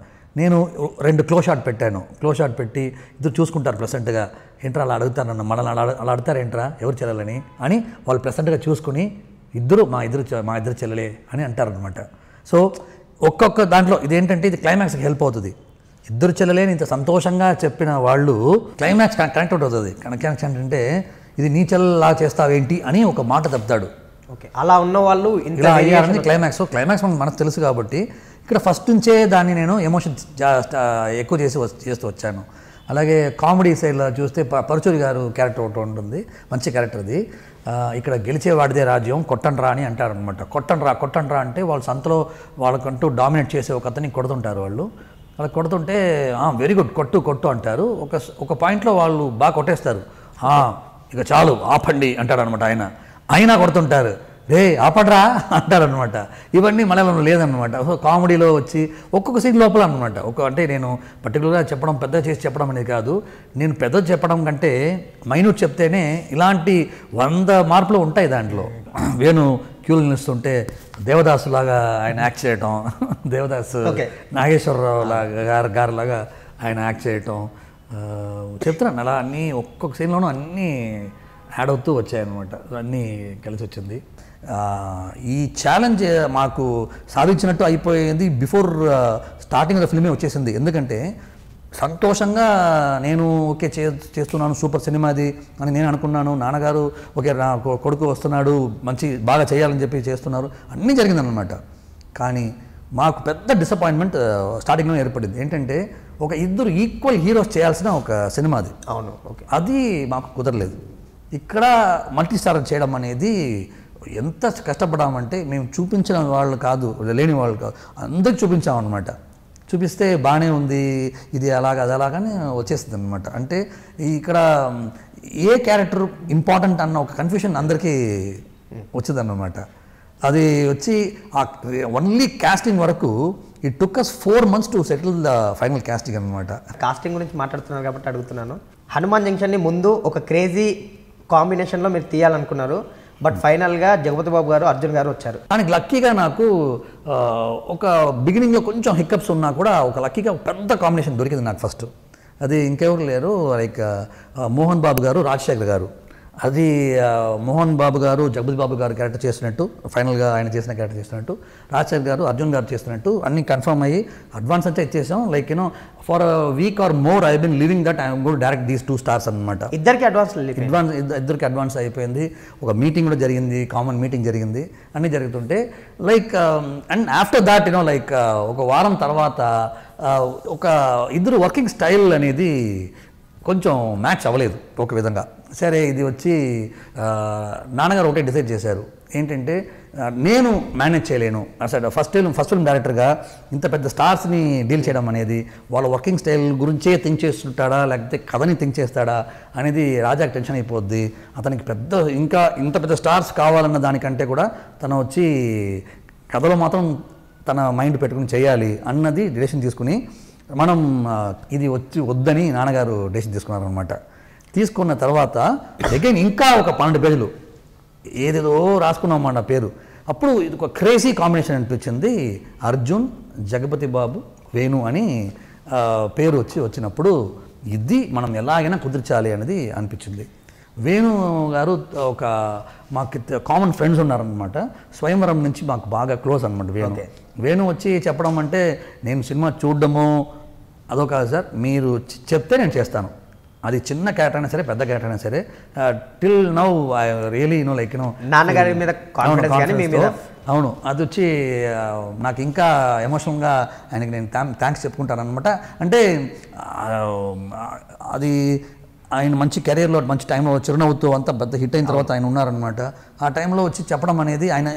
నేను రెండు క్లోషాట్ పెట్టాను క్లోషాట్ పెట్టి ఇద్దరు చూసుకుంటారు ప్రెసెంట్గా ఏంట్రా అలా అడుగుతానన్న మనల్ని అలా అలా ఏంట్రా ఎవరు చెల్లెలని అని వాళ్ళు ప్రెసెంట్గా చూసుకుని ఇద్దరు మా ఇద్దరు మా ఇద్దరు చెల్లెలే అని అంటారనమాట సో ఒక్కొక్క దాంట్లో ఇదేంటంటే ఇది క్లైమాక్స్కి హెల్ప్ అవుతుంది ఇద్దరు చెల్లెలేని ఇంత సంతోషంగా చెప్పిన వాళ్ళు క్లైమాక్స్ కనెక్ట్ అవుతుంది కనెక్ట్ ఏంటంటే ఇది నీ చెల్లెలా చేస్తావేంటి అని ఒక మాట చెప్తాడు ఓకే అలా ఉన్న వాళ్ళు ఇలా అయ్యారని క్లైమాక్స్ క్లైమాక్స్ మనకు తెలుసు కాబట్టి ఇక్కడ ఫస్ట్ నుంచే దాన్ని నేను ఎమోషన్ ఎక్కువ చేసి చేస్తూ వచ్చాను అలాగే కామెడీ సైడ్లో చూస్తే పరచూరి గారు క్యారెక్టర్ ఒకటి ఉంటుంది మంచి క్యారెక్టర్ అది ఇక్కడ గెలిచేవాడిదే రాజ్యం కొట్టండ్రా అని అంటారు అనమాట కొట్టండ్రా కొట్టండ్రా అంటే వాళ్ళు సంతలో వాళ్ళకంటూ డామినేట్ చేసే ఒక అతని కొడుతుంటారు వాళ్ళు అలా కొడుతుంటే వెరీ గుడ్ కొట్టు కొట్టు అంటారు ఒక ఒక పాయింట్లో వాళ్ళు బాగా కొట్టేస్తారు ఇక చాలు ఆపండి అంటారు అనమాట ఆయన అయినా కొడుతుంటారు రే ఆపడరా అంటారనమాట ఇవన్నీ మలయాళంలో లేదనమాట సో కామెడీలో వచ్చి ఒక్కొక్క సీన్ లోపల అనమాట ఒక అంటే నేను పర్టికులర్గా చెప్పడం పెద్ద చేసి చెప్పడం అనేది కాదు నేను పెద్ద చెప్పడం కంటే మైనూట్ చెప్తేనే ఇలాంటి వంద మార్పులు ఉంటాయి దాంట్లో వేణు క్యూలు నిలుస్తుంటే దేవదాసు లాగా ఆయన యాక్ట్ చేయటం దేవదాసు నాగేశ్వరరావు లాగా గారు గారు లాగా ఆయన యాక్ట్ చేయటం చెప్తున్నాను అలా అన్నీ ఒక్కొక్క సీన్లోనూ అన్నీ యాడ్ అవుతూ వచ్చాయన్నమాట అన్నీ కలిసి వచ్చింది ఈ ఛాలెంజ్ మాకు సాధించినట్టు అయిపోయింది బిఫోర్ స్టార్టింగ్ ఆఫ్ ఫిల్మే వచ్చేసింది ఎందుకంటే సంతోషంగా నేను ఓకే చే చేస్తున్నాను సూపర్ సినిమాది అని నేను అనుకున్నాను నాన్నగారు ఓకే నా కొడుకు వస్తున్నాడు మంచి బాగా చేయాలని చెప్పి చేస్తున్నారు అన్నీ జరిగిందనమాట కానీ మాకు పెద్ద డిసప్పాయింట్మెంట్ స్టార్టింగ్లో ఏర్పడింది ఏంటంటే ఒక ఇద్దరు ఈక్వల్ హీరోస్ చేయాల్సిన ఒక సినిమా అది అవును ఓకే అది మాకు కుదరలేదు ఇక్కడ మల్టీ స్టార్ చేయడం అనేది ఎంత కష్టపడామంటే మేము చూపించిన వాళ్ళు కాదు లేని వాళ్ళు కాదు అందరికి చూపించామన్నమాట చూపిస్తే బాగానే ఉంది ఇది అలాగ అది అలాగని వచ్చేస్తుంది అనమాట అంటే ఇక్కడ ఏ క్యారెక్టర్ ఇంపార్టెంట్ అన్న ఒక కన్ఫ్యూషన్ అందరికీ వచ్చిందన్నమాట అది వచ్చి ఆ ఓన్లీ కాస్టింగ్ వరకు ఈ took us four months to settle the final casting అనమాట కాస్టింగ్ గురించి మాట్లాడుతున్నారు కాబట్టి అడుగుతున్నాను హనుమాన్ జంక్షన్ని ముందు ఒక క్రేజీ కాంబినేషన్లో మీరు తీయాలనుకున్నారు బట్ ఫైనల్గా జగపతి బాబు గారు అర్జున్ గారు వచ్చారు దానికి లక్కీగా నాకు ఒక బిగినింగ్లో కొంచెం హిక్కప్స్ ఉన్నా కూడా ఒక లక్కీగా పెద్ద కాంబినేషన్ దొరికింది నాకు ఫస్ట్ అది ఇంకెవరు లేరు లైక్ మోహన్ బాబు గారు రాజశేఖర్ గారు అది మోహన్ బాబు గారు జగపతి బాబు గారు క్యారెక్టర్ చేసినట్టు ఫైనల్గా ఆయన చేసిన క్యారెక్టర్ చేసినట్టు రాజశేఖర్ గారు అర్జున్ గారు చేసినట్టు అన్ని కన్ఫర్మ్ అయ్యి అడ్వాన్స్ అంటే ఇచ్చేసాం like you know for week or more I been living that I go direct these two stars అనమాట ఇద్దరికి అడ్వాన్స్ అడ్వాన్స్ ఇద్దరికి అడ్వాన్స్ అయిపోయింది ఒక మీటింగ్ కూడా జరిగింది కామన్ మీటింగ్ జరిగింది అన్నీ జరుగుతుంటే like and after that you know like ఒక వారం తర్వాత uh, ఒక ఇద్దరు వర్కింగ్ స్టైల్ అనేది కొంచెం మ్యాచ్ అవ్వలేదు ఒక విధంగా సరే ఇది వచ్చి నాన్నగారు ఒకటే డిసైడ్ చేశారు ఏంటంటే నేను మేనేజ్ చేయలేను అసలు ఫస్ట్ ఫిల్మ్ ఫస్ట్ ఫిల్మ్ డైరెక్టర్గా ఇంత పెద్ద స్టార్స్ని డీల్ చేయడం అనేది వాళ్ళ వర్కింగ్ స్టైల్ గురించే థింక్ చేస్తుంటాడా లేకపోతే కథని థింక్ చేస్తాడా అనేది రాజాకి టెన్షన్ అయిపోద్ది అతనికి పెద్ద ఇంకా ఇంత పెద్ద స్టార్స్ కావాలన్న దానికంటే కూడా తను వచ్చి కథలో మాత్రం తన మైండ్ పెట్టుకుని చేయాలి అన్నది డిసిషన్ తీసుకుని మనం ఇది వచ్చి వద్దని నాన్నగారు డెసిషన్ తీసుకున్నారనమాట తీసుకున్న తర్వాత అగైన్ ఇంకా ఒక పన్నెండు పేజీలు ఏదేదో రాసుకున్నాం మన పేరు అప్పుడు ఇది ఒక క్రేజీ కాంబినేషన్ అనిపించింది అర్జున్ జగపతి బాబు వేణు అని పేరు వచ్చి వచ్చినప్పుడు ఇది మనం ఎలాగైనా కుదిర్చాలి అనేది అనిపించింది వేణు గారు ఒక మాకు కామన్ ఫ్రెండ్స్ ఉన్నారనమాట స్వయంవరం నుంచి మాకు బాగా క్లోజ్ అనమాట వేణు వేణు వచ్చి చెప్పడం అంటే నేను సినిమా చూడడము అదో కాదు సార్ మీరు చెప్తే నేను చేస్తాను అది చిన్న క్యారెక్టర్ అయినా సరే పెద్ద క్యారెక్టర్ అయినా సరే till now I really know like know నాన్నగారి మీద అవును అది వచ్చి నాకు ఇంకా ఎమోషనల్గా ఆయనకి నేను థ్యాంక్స్ చెప్పుకుంటాను అనమాట అంటే అది ఆయన మంచి కెరీర్లో మంచి టైంలో చిరునవ్వుతూ అంతా పెద్ద హిట్ అయిన తర్వాత ఆయన ఉన్నారనమాట ఆ టైంలో వచ్చి చెప్పడం అనేది ఆయన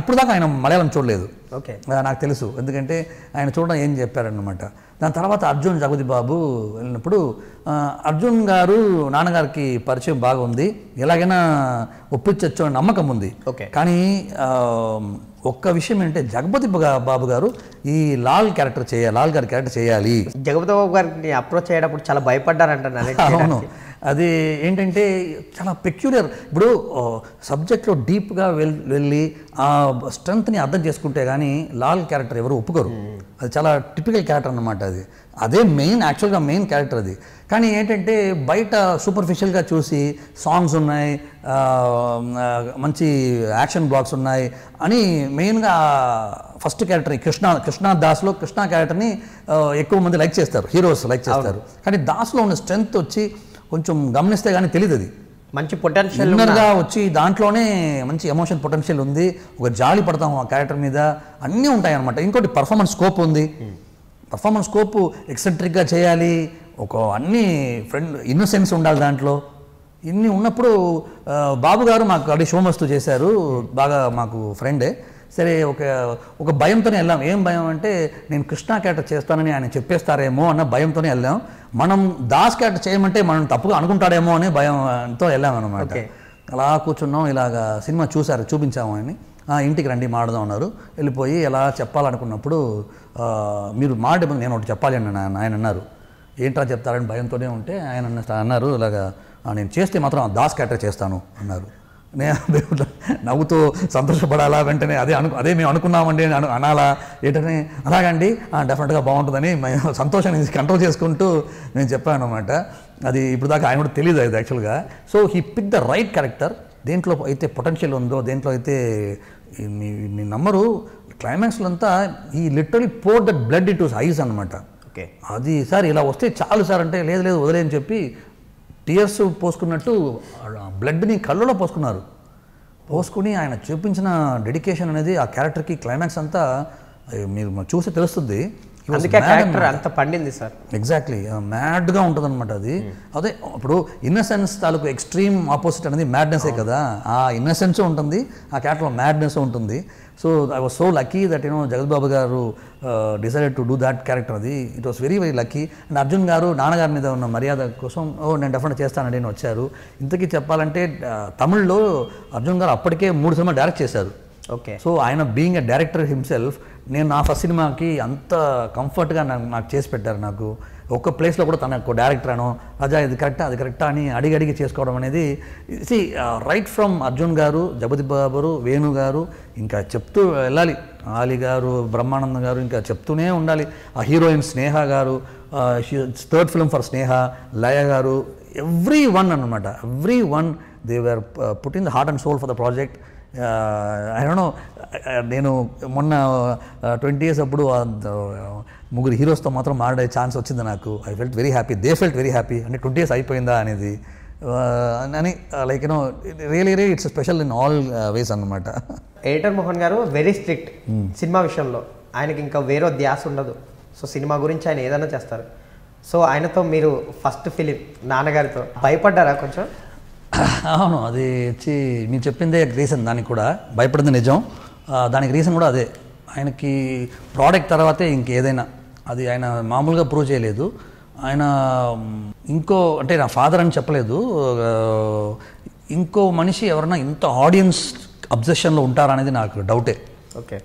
ఇప్పుడు దాకా ఆయన మలయాళం చూడలేదు ఓకే నాకు తెలుసు ఎందుకంటే ఆయన చూడడం ఏం చెప్పారనమాట దాని తర్వాత అర్జున్ జగతి బాబు వెళ్ళినప్పుడు అర్జున్ గారు నాన్నగారికి పరిచయం బాగుంది ఎలాగైనా ఒప్పించవచ్చు అనే నమ్మకం ఉంది ఓకే కానీ ఒక్క విషయం ఏంటంటే జగపతి బాబు గారు ఈ లాల్ క్యారెక్టర్ చేయాలి లాల్ గారి క్యారెక్టర్ చేయాలి జగపతి బాబు గారిని అప్రోచ్ అయ్యేటప్పుడు చాలా భయపడ్డారంట అవును అది ఏంటంటే చాలా పెక్యులర్ ఇప్పుడు సబ్జెక్ట్లో డీప్గా వెళ్ళి ఆ స్ట్రెంత్ని అర్థం చేసుకుంటే కానీ లాల్ క్యారెక్టర్ ఎవరు ఒప్పుకోరు hmm. అది చాలా టిపికల్ క్యారెక్టర్ అనమాట అది అదే మెయిన్ యాక్చువల్గా మెయిన్ క్యారెక్టర్ అది కానీ ఏంటంటే బయట సూపర్ఫిషియల్గా చూసి సాంగ్స్ ఉన్నాయి మంచి యాక్షన్ బ్లాక్స్ ఉన్నాయి అని మెయిన్గా ఫస్ట్ క్యారెక్టర్ కృష్ణ కృష్ణ దాస్లో కృష్ణ క్యారెక్టర్ని ఎక్కువ మంది లైక్ చేస్తారు హీరోస్ లైక్ చేస్తారు కానీ దాస్లో ఉన్న స్ట్రెంగ్త్ వచ్చి కొంచెం గమనిస్తే కానీ తెలియదు అది మంచి పొటెన్షియల్ ఉన్నర్గా వచ్చి దాంట్లోనే మంచి ఎమోషన్ పొటెన్షియల్ ఉంది ఒక జాలి పడతాం ఆ క్యారెక్టర్ మీద అన్నీ ఉంటాయి అనమాట ఇంకోటి పర్ఫార్మెన్స్ స్కోప్ ఉంది పర్ఫార్మెన్స్ స్కోప్ ఎక్సెంట్రిక్గా చేయాలి ఒక అన్ని ఫ్రెండ్ ఇన్నోసెన్స్ ఉండాలి దాంట్లో ఇన్ని ఉన్నప్పుడు బాబు గారు మాకు అడి షోమస్తు చేశారు బాగా మాకు ఫ్రెండే సరే ఒక ఒక భయంతోనే వెళ్ళాం ఏం భయం అంటే నేను కృష్ణా క్యారెక్టర్ చేస్తానని ఆయన చెప్పేస్తారేమో అన్న భయంతోనే వెళ్ళాం మనం దాస్ క్యాట్ చేయమంటే మనం తప్పుగా అనుకుంటాడేమో అని భయంతో వెళ్ళామన్నమాట అలా కూర్చున్నాం ఇలాగా సినిమా చూశారు చూపించాము అని ఇంటికి రండి మాడదాం అన్నారు వెళ్ళిపోయి ఎలా చెప్పాలనుకున్నప్పుడు మీరు మాట నేను ఒకటి చెప్పాలి అని ఆయన అన్నారు ఏంట్రా చెప్తారని భయంతోనే ఉంటే ఆయన అన్నారు ఇలాగా నేను చేస్తే మాత్రం దాస్ క్యాటర్ చేస్తాను అన్నారు నేను నవ్వుతూ సంతోషపడాలా వెంటనే అదే అను అదే మేము అనుకున్నామండి అని అనాలా ఏంటనే అలాగండి డెఫినెట్గా బాగుంటుందని మేము సంతోషాన్ని కంట్రోల్ చేసుకుంటూ నేను చెప్పాను అనమాట అది ఇప్పుడు దాకా ఆయన కూడా తెలియదు అది యాక్చువల్గా so he pick the right character దేంట్లో అయితే పొటెన్షియల్ ఉందో దేంట్లో అయితే మీ నమ్మరు అంతా ఈ literally pour that blood it ice అనమాట ఓకే అది సార్ ఇలా వస్తే చాలు సార్ అంటే లేదు లేదు వదిలేదని చెప్పి టీయర్స్ పోసుకున్నట్టు బ్లడ్ని కళ్ళలో పోసుకున్నారు పోసుకుని ఆయన చూపించిన డెడికేషన్ అనేది ఆ క్యారెక్టర్కి క్లైమాక్స్ అంతా మీరు చూసి తెలుస్తుంది అంత పండింది సార్ ఎగ్జాక్ట్లీ మ్యాడ్గా ఉంటుంది అనమాట అది hmm. అదే ఇప్పుడు ఇన్నసెన్స్ తాలూకు ఎక్స్ట్రీమ్ ఆపోజిట్ అనేది మ్యాడ్నెస్ కదా ఆ ఇన్నసెన్స్ ఉంటుంది ఆ క్యారెక్టర్లో మ్యాడ్నెస్ ఉంటుంది so I was so lucky that you know Jagat Babu garu decided to do that character అది it was very very lucky and Arjun garu నాన్నగారి మీద ఉన్న మర్యాద కోసం ఓ నేను డెఫినెట్ చేస్తానండి నేను వచ్చారు ఇంతకీ చెప్పాలంటే తమిళ్లో అర్జున్ గారు అప్పటికే మూడు సినిమా డైరెక్ట్ చేశారు ఓకే సో ఆయన బీయింగ్ ఎ డైరెక్టర్ హిమ్సెల్ఫ్ నేను నా ఫస్ట్ సినిమాకి అంత కంఫర్ట్గా నాకు నాకు చేసి పెట్టారు నాకు ఒక్క ప్లేస్లో కూడా తన డైరెక్టర్ అను రాజా ఇది కరెక్టా అది కరెక్టా అని అడిగి అడిగి చేసుకోవడం అనేది సి రైట్ ఫ్రమ్ అర్జున్ గారు జగతి బాబు వేణు గారు ఇంకా చెప్తూ వెళ్ళాలి ఆలి గారు బ్రహ్మానందం గారు ఇంకా చెప్తూనే ఉండాలి ఆ heroine Sneha garu third film for Sneha Laya garu everyone అనమాట everyone they were put in the heart and soul for the project I don't know నేను మొన్న ట్వంటీ ఇయర్స్ అప్పుడు ముగ్గురు హీరోస్తో మాత్రం మారడే ఛాన్స్ వచ్చింది నాకు I felt very happy they felt very happy అంటే twenty days అయిపోయిందా అనేది అని like you know really real it's special in all ways అనమాట ఎడిటర్ మోహన్ గారు వెరీ స్ట్రిక్ట్ hmm. సినిమా విషయంలో ఆయనకి ఇంకా వేరే ధ్యాస ఉండదు సో సినిమా గురించి ఆయన ఏదైనా చేస్తారు సో ఆయనతో మీరు ఫస్ట్ ఫిలిం నాన్నగారితో భయపడ్డారా కొంచెం అవును అది వచ్చి మీరు చెప్పిందే రీజన్ దానికి కూడా భయపడింది నిజం దానికి రీజన్ కూడా అదే ఆయనకి ప్రోడక్ట్ తర్వాతే ఇంకేదైనా అది ఆయన మామూలుగా ప్రూవ్ చేయలేదు ఆయన ఇంకో అంటే నా ఫాదర్ అని చెప్పలేదు ఇంకో మనిషి ఎవరన్నా ఇంత ఆడియన్స్ అబ్జెషన్లో ఉంటారనేది నాకు డౌటే ఓకే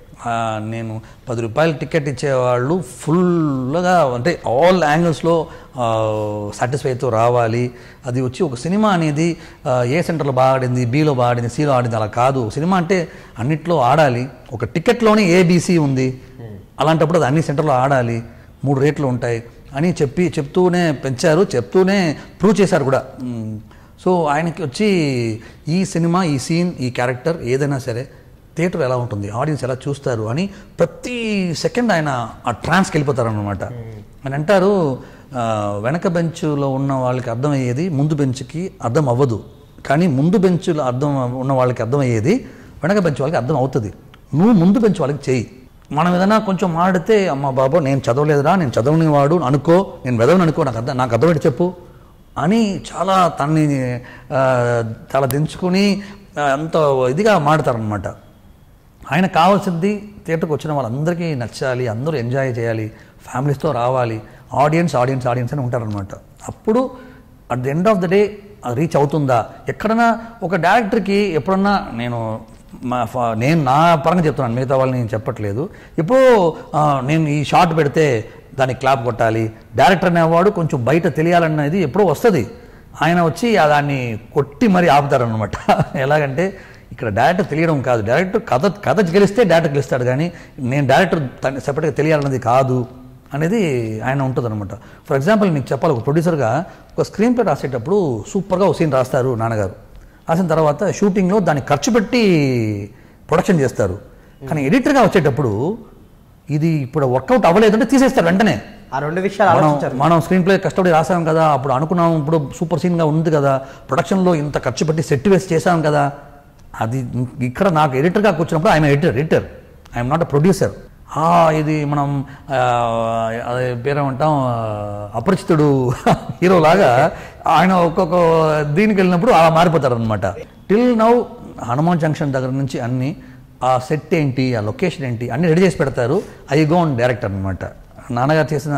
నేను పది రూపాయలు టికెట్ ఇచ్చేవాళ్ళు ఫుల్గా అంటే ఆల్ యాంగిల్స్లో సాటిస్ఫైతో రావాలి అది వచ్చి ఒక సినిమా అనేది ఏ సెంటర్లో బాగా ఆడింది బీలో బాగా ఆడింది సీలో ఆడింది అలా కాదు సినిమా అంటే అన్నిట్లో ఆడాలి ఒక టికెట్లోనే ఏబీసీ ఉంది hmm. అలాంటప్పుడు అది అన్ని సెంటర్లో ఆడాలి మూడు రేట్లు ఉంటాయి అని చెప్పి చెప్తూనే పెంచారు చెప్తూనే ప్రూవ్ చేశారు కూడా సో ఆయనకి వచ్చి ఈ సినిమా ఈ సీన్ ఈ క్యారెక్టర్ ఏదైనా సరే థియేటర్ ఎలా ఉంటుంది ఆడియన్స్ ఎలా చూస్తారు అని ప్రతి సెకండ్ ఆయన ఆ ట్రాన్స్కి వెళ్ళిపోతారనమాట అని అంటారు వెనక బెంచ్లో ఉన్న వాళ్ళకి అర్థమయ్యేది ముందు బెంచ్కి అర్థం అవ్వదు కానీ ముందు బెంచ్లో అర్థం ఉన్న వాళ్ళకి అర్థమయ్యేది వెనక బెంచ్ వాళ్ళకి అర్థం అవుతుంది నువ్వు ముందు బెంచ్ వాళ్ళకి చేయి మనం ఏదైనా కొంచెం మాడితే అమ్మ బాబు నేను చదవలేదురా నేను చదవని వాడు అనుకో నేను వెదవని అనుకో నాకు అర్థం నాకు అర్థమైతే చెప్పు అని చాలా తనని చాలా దించుకుని అంత ఇదిగా మాడతారనమాట ఆయన కావాల్సింది థియేటర్కి వచ్చిన వాళ్ళందరికీ నచ్చాలి అందరూ ఎంజాయ్ చేయాలి ఫ్యామిలీస్తో రావాలి ఆడియన్స్ ఆడియన్స్ ఆడియన్స్ అని ఉంటారనమాట అప్పుడు at the end of the day reach అవుతుందా ఎక్కడన్నా ఒక డైరెక్టర్కి ఎప్పుడన్నా నేను మా నేను నా పరంగా చెప్తున్నాను మిగతా వాళ్ళని నేను చెప్పట్లేదు ఇప్పుడు నేను ఈ షార్ట్ పెడితే దానికి క్లాప్ కొట్టాలి డైరెక్టర్ అనేవాడు కొంచెం బయట తెలియాలన్నది ఎప్పుడో వస్తుంది ఆయన వచ్చి దాన్ని కొట్టి మరీ ఆపుతారనమాట ఎలాగంటే ఇక్కడ డైరెక్టర్ తెలియడం కాదు డైరెక్టర్ కథ కథ గెలిస్తే డైరెక్టర్ గెలుస్తాడు కానీ నేను డైరెక్టర్ సెపరేట్గా తెలియాలన్నది కాదు అనేది ఆయన ఉంటుందన్నమాట ఫర్ ఎగ్జాంపుల్ మీకు చెప్పాలి ఒక ప్రొడ్యూసర్గా ఒక స్క్రీన్ ప్లే రాసేటప్పుడు సూపర్గా ఒక సీన్ రాస్తారు నాన్నగారు రాసిన తర్వాత షూటింగ్లో దాన్ని ఖర్చు పెట్టి ప్రొడక్షన్ చేస్తారు కానీ ఎడిటర్గా వచ్చేటప్పుడు ఇది ఇప్పుడు వర్కౌట్ అవ్వలేదంటే తీసేస్తారు వెంటనే ఆ రెండు విషయాలు మనం స్క్రీన్ ప్లే కష్టపడి రాసాం కదా అప్పుడు అనుకున్నాం ఇప్పుడు సూపర్ సీన్గా ఉంది కదా ప్రొడక్షన్లో ఇంత ఖర్చు పెట్టి సెట్ వేసి చేసాం కదా అది ఇక్కడ నాకు ఎడిటర్గా కూర్చున్నప్పుడు I'm editor editor I'm not a producer ఇది మనం అదే పేరేమంటాం అపరిచితుడు హీరోలాగా ఆయన ఒక్కొక్క దీనికి వెళ్ళినప్పుడు అలా మారిపోతారనమాట టిల్ నౌ హనుమాన్ జంక్షన్ దగ్గర నుంచి అన్ని ఆ సెట్ ఏంటి ఆ లొకేషన్ ఏంటి అన్ని రెడీ చేసి పెడతారు ఐ గోన్ డైరెక్టర్ అనమాట నాన్నగారు చేసిన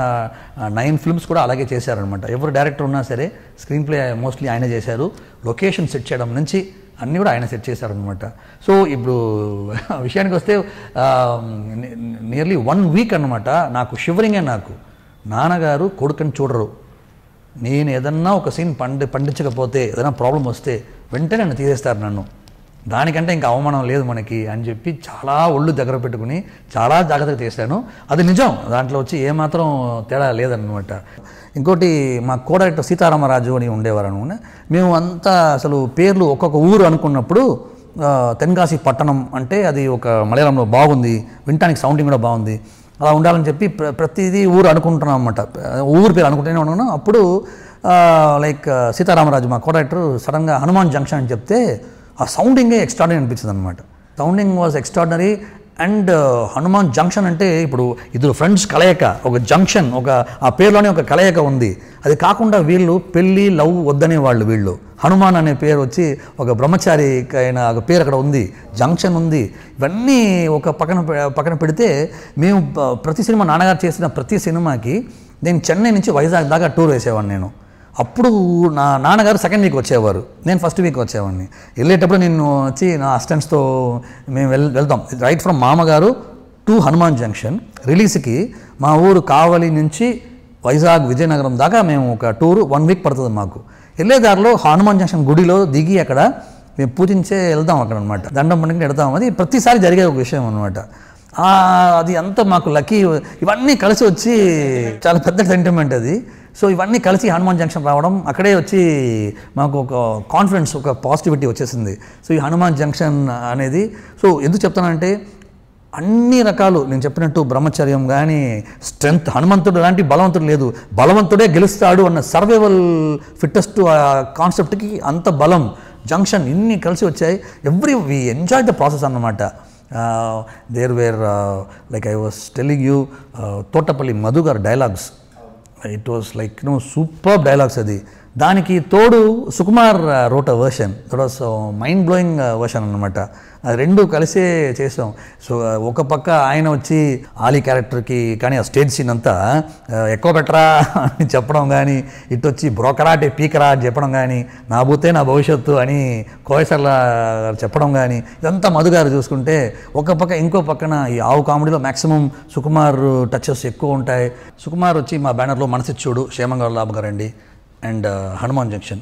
నైన్ ఫిల్మ్స్ కూడా అలాగే చేశారనమాట ఎవరు డైరెక్టర్ ఉన్నా సరే స్క్రీన్ ప్లే మోస్ట్లీ ఆయనే చేశారు లొకేషన్ సెట్ చేయడం నుంచి అన్నీ కూడా ఆయన సెట్ చేశారనమాట సో ఇప్పుడు విషయానికి వస్తే నియర్లీ వన్ వీక్ అనమాట నాకు షివరింగే నాకు నాన్నగారు కొడుకుని చూడరు నేను ఏదన్నా ఒక సీన్ పండి పండించకపోతే ఏదైనా ప్రాబ్లం వస్తే వెంటనే నన్ను తీసేస్తారు నన్ను దానికంటే ఇంకా అవమానం లేదు మనకి అని చెప్పి చాలా ఒళ్ళు దగ్గర పెట్టుకుని చాలా జాగ్రత్తగా తీశాను అది నిజం దాంట్లో వచ్చి ఏమాత్రం తేడా లేదన్నమాట ఇంకోటి మా కోడట సీతారామరాజు అని ఉండేవారు మేము అంతా అసలు పేర్లు ఒక్కొక్క ఊరు అనుకున్నప్పుడు తెన్గాసి పట్టణం అంటే అది ఒక మలయాళంలో బాగుంది వినటానికి సౌండింగ్ కూడా బాగుంది అలా ఉండాలని చెప్పి ప్ర ప్రతిదీ ఊరు అనుకుంటున్నాం అనమాట ఊరు పేరు అనుకుంటూనే ఉన్నాను అప్పుడు లైక్ సీతారామరాజు మా కోడక్టర్ సడన్గా హనుమాన్ జంక్షన్ అని చెప్తే ఆ సౌండింగే ఎక్స్ట్రాడనరీ అనిపించింది అనమాట sounding was extraordinary and Hanuman Junction అంటే ఇప్పుడు ఇద్దరు ఫ్రెండ్స్ కలయిక ఒక జంక్షన్ ఒక ఆ పేరులోనే ఒక కలయిక ఉంది అది కాకుండా వీళ్ళు పెళ్ళి లవ్ వద్దనే వాళ్ళు వీళ్ళు హనుమాన్ అనే పేరు వచ్చి ఒక బ్రహ్మచారి అయిన ఒక పేరు అక్కడ ఉంది జంక్షన్ ఉంది ఇవన్నీ ఒక పక్కన పక్కన పెడితే మేము ప్రతి సినిమా నాన్నగారు చేసిన ప్రతి సినిమాకి నేను చెన్నై నుంచి వైజాగ్ దాకా టూర్ వేసేవాడిని నేను అప్పుడు నా నాన్నగారు సెకండ్ వీక్ వచ్చేవారు నేను ఫస్ట్ వీక్ వచ్చేవాడిని వెళ్ళేటప్పుడు నేను వచ్చి నా అసిస్టెంట్స్తో మేము వెళ్ వెళ్తాం రైట్ ఫ్రమ్ మామగారు టు హనుమాన్ జంక్షన్ రిలీజ్కి మా ఊరు కావలి నుంచి వైజాగ్ విజయనగరం దాకా మేము ఒక టూరు వన్ వీక్ పడుతుంది మాకు వెళ్ళే దారిలో హనుమాన్ జంక్షన్ గుడిలో దిగి అక్కడ మేము పూజించే వెళ్దాం అక్కడ అనమాట దండం పండుగ వెళ్తాం అది ప్రతిసారి జరిగే ఒక విషయం అనమాట అది అంతా మాకు లక్కీ ఇవన్నీ కలిసి వచ్చి చాలా పెద్ద సెంటిమెంట్ అది సో ఇవన్నీ కలిసి హనుమాన్ జంక్షన్ రావడం అక్కడే వచ్చి మాకు ఒక కాన్ఫిడెన్స్ ఒక పాజిటివిటీ వచ్చేసింది సో ఈ హనుమాన్ జంక్షన్ అనేది సో ఎందుకు చెప్తానంటే అన్ని రకాలు నేను చెప్పినట్టు బ్రహ్మచర్యం కానీ స్ట్రెంగ్త్ హనుమంతుడు లాంటి బలవంతుడు లేదు బలవంతుడే గెలుస్తాడు అన్న సర్వైవల్ ఫిట్టెస్ట్ కాన్సెప్ట్కి అంత బలం జంక్షన్ ఇన్ని కలిసి వచ్చాయి every we enjoy the process అన్నమాట there were like I was telling you Thotapalli మధుగర్ dialogues It was like you know superb dialogues are దానికి తోడు సుకుమార్ రోట version that so mind blowing version అనమాట అది రెండు కలిసే చేసాం సో ఒక పక్క ఆయన వచ్చి ఆలీ క్యారెక్టర్కి కానీ ఆ స్టేజ్ సీన్ అంతా ఎక్కువ పెట్టరా అని చెప్పడం కానీ ఇటు వచ్చి బ్రోకరా అంటే పీకరా అని చెప్పడం కానీ నా బూతే నా భవిష్యత్తు అని కోయసర్ల చెప్పడం కానీ ఇదంతా మధుగారు చూసుకుంటే ఒక పక్క ఇంకో పక్కన ఈ ఆవు కామెడీలో మ్యాక్సిమం సుకుమార్ టచెస్ ఎక్కువ ఉంటాయి సుకుమార్ వచ్చి మా బ్యానర్లో చూడు క్షేమంగా లాభగారండి అండ్ హనుమాన్ జంక్షన్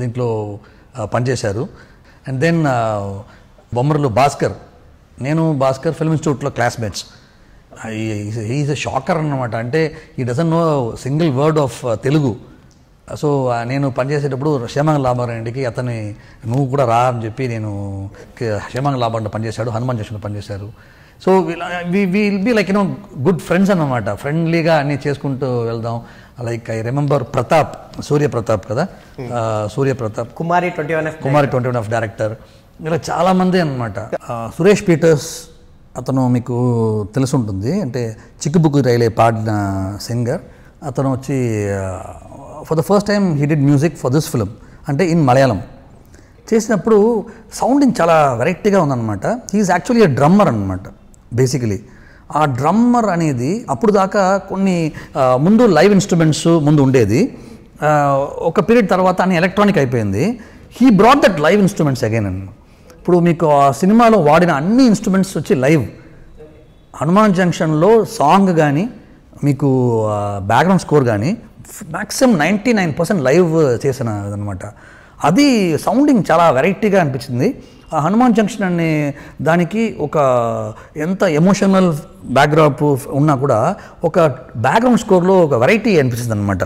దీంట్లో పనిచేశారు అండ్ దెన్ బొమ్మరులు భాస్కర్ నేను భాస్కర్ ఫిల్మ్ ఇన్స్టిట్యూట్లో క్లాస్మేట్స్ ఈజ్ ఎ షాకర్ అనమాట అంటే ఈ doesn't know single word of Telugu so నేను పనిచేసేటప్పుడు క్షేమంగ లాభారెడ్డికి అతని నువ్వు కూడా రా అని చెప్పి నేను క్షేమంగ లాభారెడ్డి పనిచేశాడు హనుమాన్ జంక్షన్లో పనిచేశారు so we will be like you know good friends అన్నమాట ఫ్రెండ్లీగా అన్ని చేసుకుంటూ వెళ్దాం like I remember Pratap Surya Pratap కదా Surya Pratap Kumari twenty one of Kumari twenty one of director ఇలా చాలామంది అనమాట సురేష్ uh, పీటర్స్ అతను మీకు ఉంటుంది అంటే చిక్కుబుక్కు రైలే పాడిన సింగర్ అతను వచ్చి for the first time he did music for this film అంటే ఇన్ మలయాళం చేసినప్పుడు సౌండింగ్ చాలా వెరైటీగా ఉందన్నమాట హీఈస్ యాక్చువల్లీ డ్రమ్మర్ అనమాట బేసికలీ ఆ డ్రమ్మర్ అనేది అప్పుడు దాకా కొన్ని ముందు లైవ్ ఇన్స్ట్రుమెంట్స్ ముందు ఉండేది ఒక పీరియడ్ తర్వాత అని ఎలక్ట్రానిక్ అయిపోయింది he brought that live instruments again and ఇప్పుడు మీకు ఆ సినిమాలో వాడిన అన్ని ఇన్స్ట్రుమెంట్స్ వచ్చి లైవ్ హనుమాన్ జంక్షన్లో సాంగ్ కానీ మీకు బ్యాక్గ్రౌండ్ స్కోర్ కానీ maximum ninety nine percent live చేసిన అనమాట అది సౌండింగ్ చాలా వెరైటీగా అనిపించింది ఆ హనుమాన్ జంక్షన్ అనే దానికి ఒక ఎంత ఎమోషనల్ బ్యాక్గ్రాప్ ఉన్నా కూడా ఒక బ్యాక్గ్రౌండ్ స్కోర్లో ఒక వెరైటీ అనిపిస్తుంది అనమాట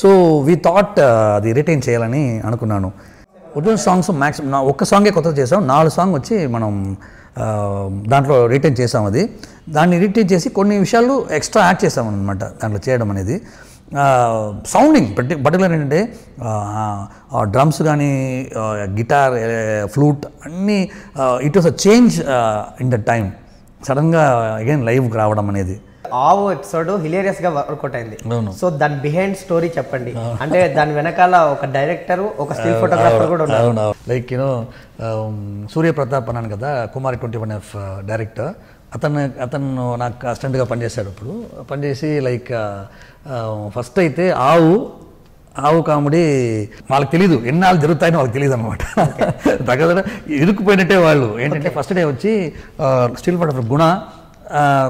సో వీ థాట్ అది రిటైన్ చేయాలని అనుకున్నాను ఒరిజినల్ సాంగ్స్ మ్యాక్సిమం నా ఒక్క సాంగే కొత్త చేసాం నాలుగు సాంగ్ వచ్చి మనం దాంట్లో రిటైన్ చేసాం అది దాన్ని రిటైన్ చేసి కొన్ని విషయాలు ఎక్స్ట్రా యాడ్ చేసాం అనమాట దాంట్లో చేయడం అనేది సౌండింగ్ పర్టికులర్ ఏంటంటే డ్రమ్స్ కానీ గిటార్ ఫ్లూట్ అన్నీ it was a change in the time సడన్గా అగైన్ లైవ్కి రావడం అనేది ఆవు ఎపిసోడ్ హిలేరియస్ గా వర్కౌట్ అయింది సో దాని బిహైండ్ స్టోరీ చెప్పండి అంటే దాని వెనకాల ఒక డైరెక్టర్ ఒక స్టిల్ ఫోటోగ్రాఫర్ కూడా ఉన్నారు లైక్ యూనో సూర్య ప్రతాప్ అన్నాను కదా Kumar twenty one F director అతను అతను నాకు అసిస్టెంట్గా పనిచేశాడు అప్పుడు పనిచేసి లైక్ ఫస్ట్ అయితే ఆవు ఆవు కామెడీ వాళ్ళకి తెలీదు ఎన్నాళ్ళు జరుగుతాయని వాళ్ళకి తెలియదు అనమాట దగ్గర ఇరుక్కుపోయినట్టే వాళ్ళు ఏంటంటే ఫస్ట్ డే వచ్చి స్టిల్ పడ గుణ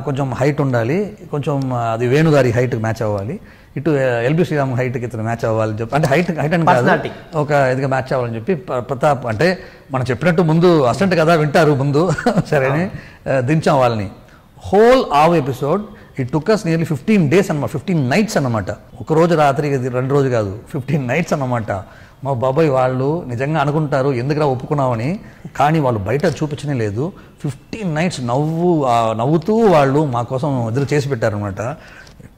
కొంచెం హైట్ ఉండాలి కొంచెం అది వేణుగారి హైట్కి మ్యాచ్ అవ్వాలి ఇటు ఎల్బి శ్రీరామ్ హైట్కి ఇతను మ్యాచ్ అవ్వాలని చెప్పి అంటే హైట్ హైట్ అండ్ కాదు ఒక ఇదిగా మ్యాచ్ అవ్వాలని చెప్పి ప్రతాప్ అంటే మనం చెప్పినట్టు ముందు అసెంట్ కదా వింటారు ముందు సరే అని దించాం వాళ్ళని హోల్ ఆవ్ ఎపిసోడ్ ఈ అస్ నియర్లీ ఫిఫ్టీన్ డేస్ అనమాట ఫిఫ్టీన్ నైట్స్ అనమాట ఒక రోజు రాత్రి రెండు రోజు కాదు ఫిఫ్టీన్ నైట్స్ అనమాట మా బాబాయ్ వాళ్ళు నిజంగా అనుకుంటారు ఎందుకురా ఒప్పుకున్నామని కానీ వాళ్ళు బయట చూపించనే లేదు ఫిఫ్టీన్ నైట్స్ నవ్వు నవ్వుతూ వాళ్ళు మా కోసం ఎదురు చేసి పెట్టారనమాట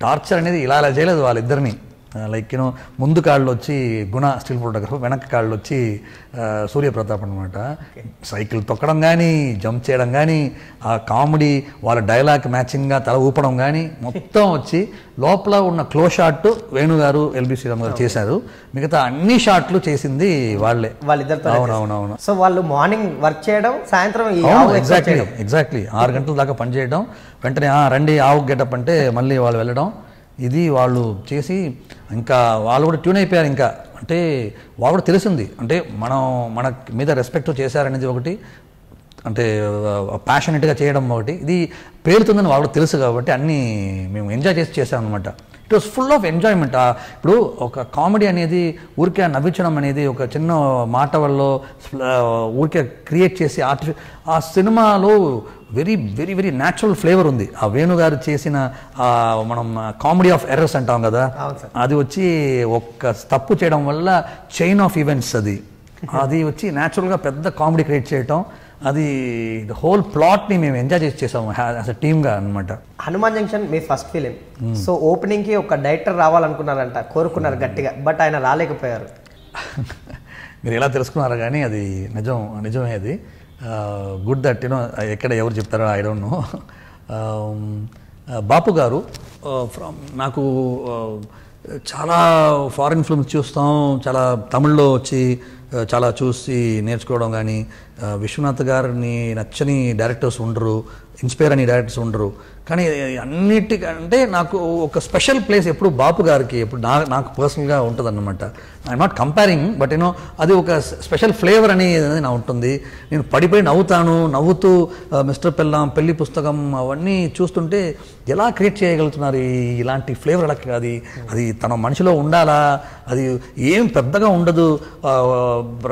టార్చర్ అనేది ఇలా అలా చేయలేదు వాళ్ళిద్దరిని లైక్ యూనో ముందు కాళ్ళు వచ్చి గుణ స్టిల్ ఫోటోగ్రఫర్ వెనక కాళ్ళు వచ్చి సూర్యప్రతాప్ అనమాట సైకిల్ తొక్కడం కానీ జంప్ చేయడం కానీ ఆ కామెడీ వాళ్ళ డైలాగ్ మ్యాచింగ్గా తల ఊపడం కానీ మొత్తం వచ్చి లోపల ఉన్న క్లో షాట్ వేణుగారు ఎల్బి శ్రీరామ్ గారు చేశారు మిగతా అన్ని షాట్లు చేసింది వాళ్ళే వాళ్ళిద్దరితో అవునవునవును సో వాళ్ళు మార్నింగ్ వర్క్ చేయడం సాయంత్రం ఎగ్జాక్ట్లీ ఎగ్జాక్ట్లీ ఆరు గంటల దాకా పనిచేయడం వెంటనే రండి ఆవు గెటప్ అంటే మళ్ళీ వాళ్ళు వెళ్ళడం ఇది వాళ్ళు చేసి ఇంకా వాళ్ళు కూడా ట్యూన్ అయిపోయారు ఇంకా అంటే వాళ్ళు కూడా తెలిసింది అంటే మనం మన మీద రెస్పెక్ట్ చేశారనేది ఒకటి అంటే ప్యాషనెట్గా చేయడం ఒకటి ఇది పేరుతుందని వాళ్ళు తెలుసు కాబట్టి అన్నీ మేము ఎంజాయ్ చేసి చేసాం అనమాట it was full of enjoyment ఇప్పుడు ఒక కామెడీ అనేది ఊరికే నవ్వించడం అనేది ఒక చిన్న మాట వల్ల ఊరికే క్రియేట్ చేసి ఆ సినిమాలో very very very natural flavour ఉంది ఆ వేణుగారు చేసిన మనం కామెడీ ఆఫ్ ఎర్రర్స్ అంటాం కదా అది వచ్చి ఒక్క తప్పు చేయడం వల్ల చైన్ ఆఫ్ ఈవెంట్స్ అది అది వచ్చి న్యాచురల్గా పెద్ద కామెడీ క్రియేట్ చేయటం అది హోల్ ప్లాట్ని మేము ఎంజాయ్ చేసి చేసాము యాజ్ అ టీమ్గా అనమాట హనుమాన్ జంక్షన్ మీ ఫస్ట్ ఫిలిం సో ఓపెనింగ్కి ఒక డైరెక్టర్ రావాలనుకున్నారంట కోరుకున్నారు hmm. గట్టిగా బట్ ఆయన రాలేకపోయారు మీరు ఎలా తెలుసుకున్నారు కానీ అది నిజం నిజమే అది గుడ్ దట్ యూనో ఎక్కడ ఎవరు చెప్తారో I don't know Bapu garu from uh, నాకు uh, చాలా ఫారిన్ ఫిల్మ్స్ చూస్తాం చాలా తమిళ్లో వచ్చి uh, చాలా చూసి నేర్చుకోవడం కానీ విశ్వనాథ్ గారిని నచ్చని డైరెక్టర్స్ ఉండరు ఇన్స్పైర్ అని డైరెక్టర్స్ ఉండరు కానీ అన్నిటికంటే నాకు ఒక స్పెషల్ ప్లేస్ ఎప్పుడు బాపు గారికి ఎప్పుడు నా నాకు పర్సనల్గా ఉంటుంది అనమాట I'm not comparing but you know అది ఒక స్పెషల్ ఫ్లేవర్ అని నా ఉంటుంది నేను పడిపోయి నవ్వుతాను నవ్వుతూ మిస్టర్ పెళ్ళాం పెళ్లి పుస్తకం అవన్నీ చూస్తుంటే ఎలా క్రియేట్ చేయగలుగుతున్నారు ఇలాంటి ఫ్లేవర్ అలా అది అది తన మనిషిలో ఉండాలా అది ఏం పెద్దగా ఉండదు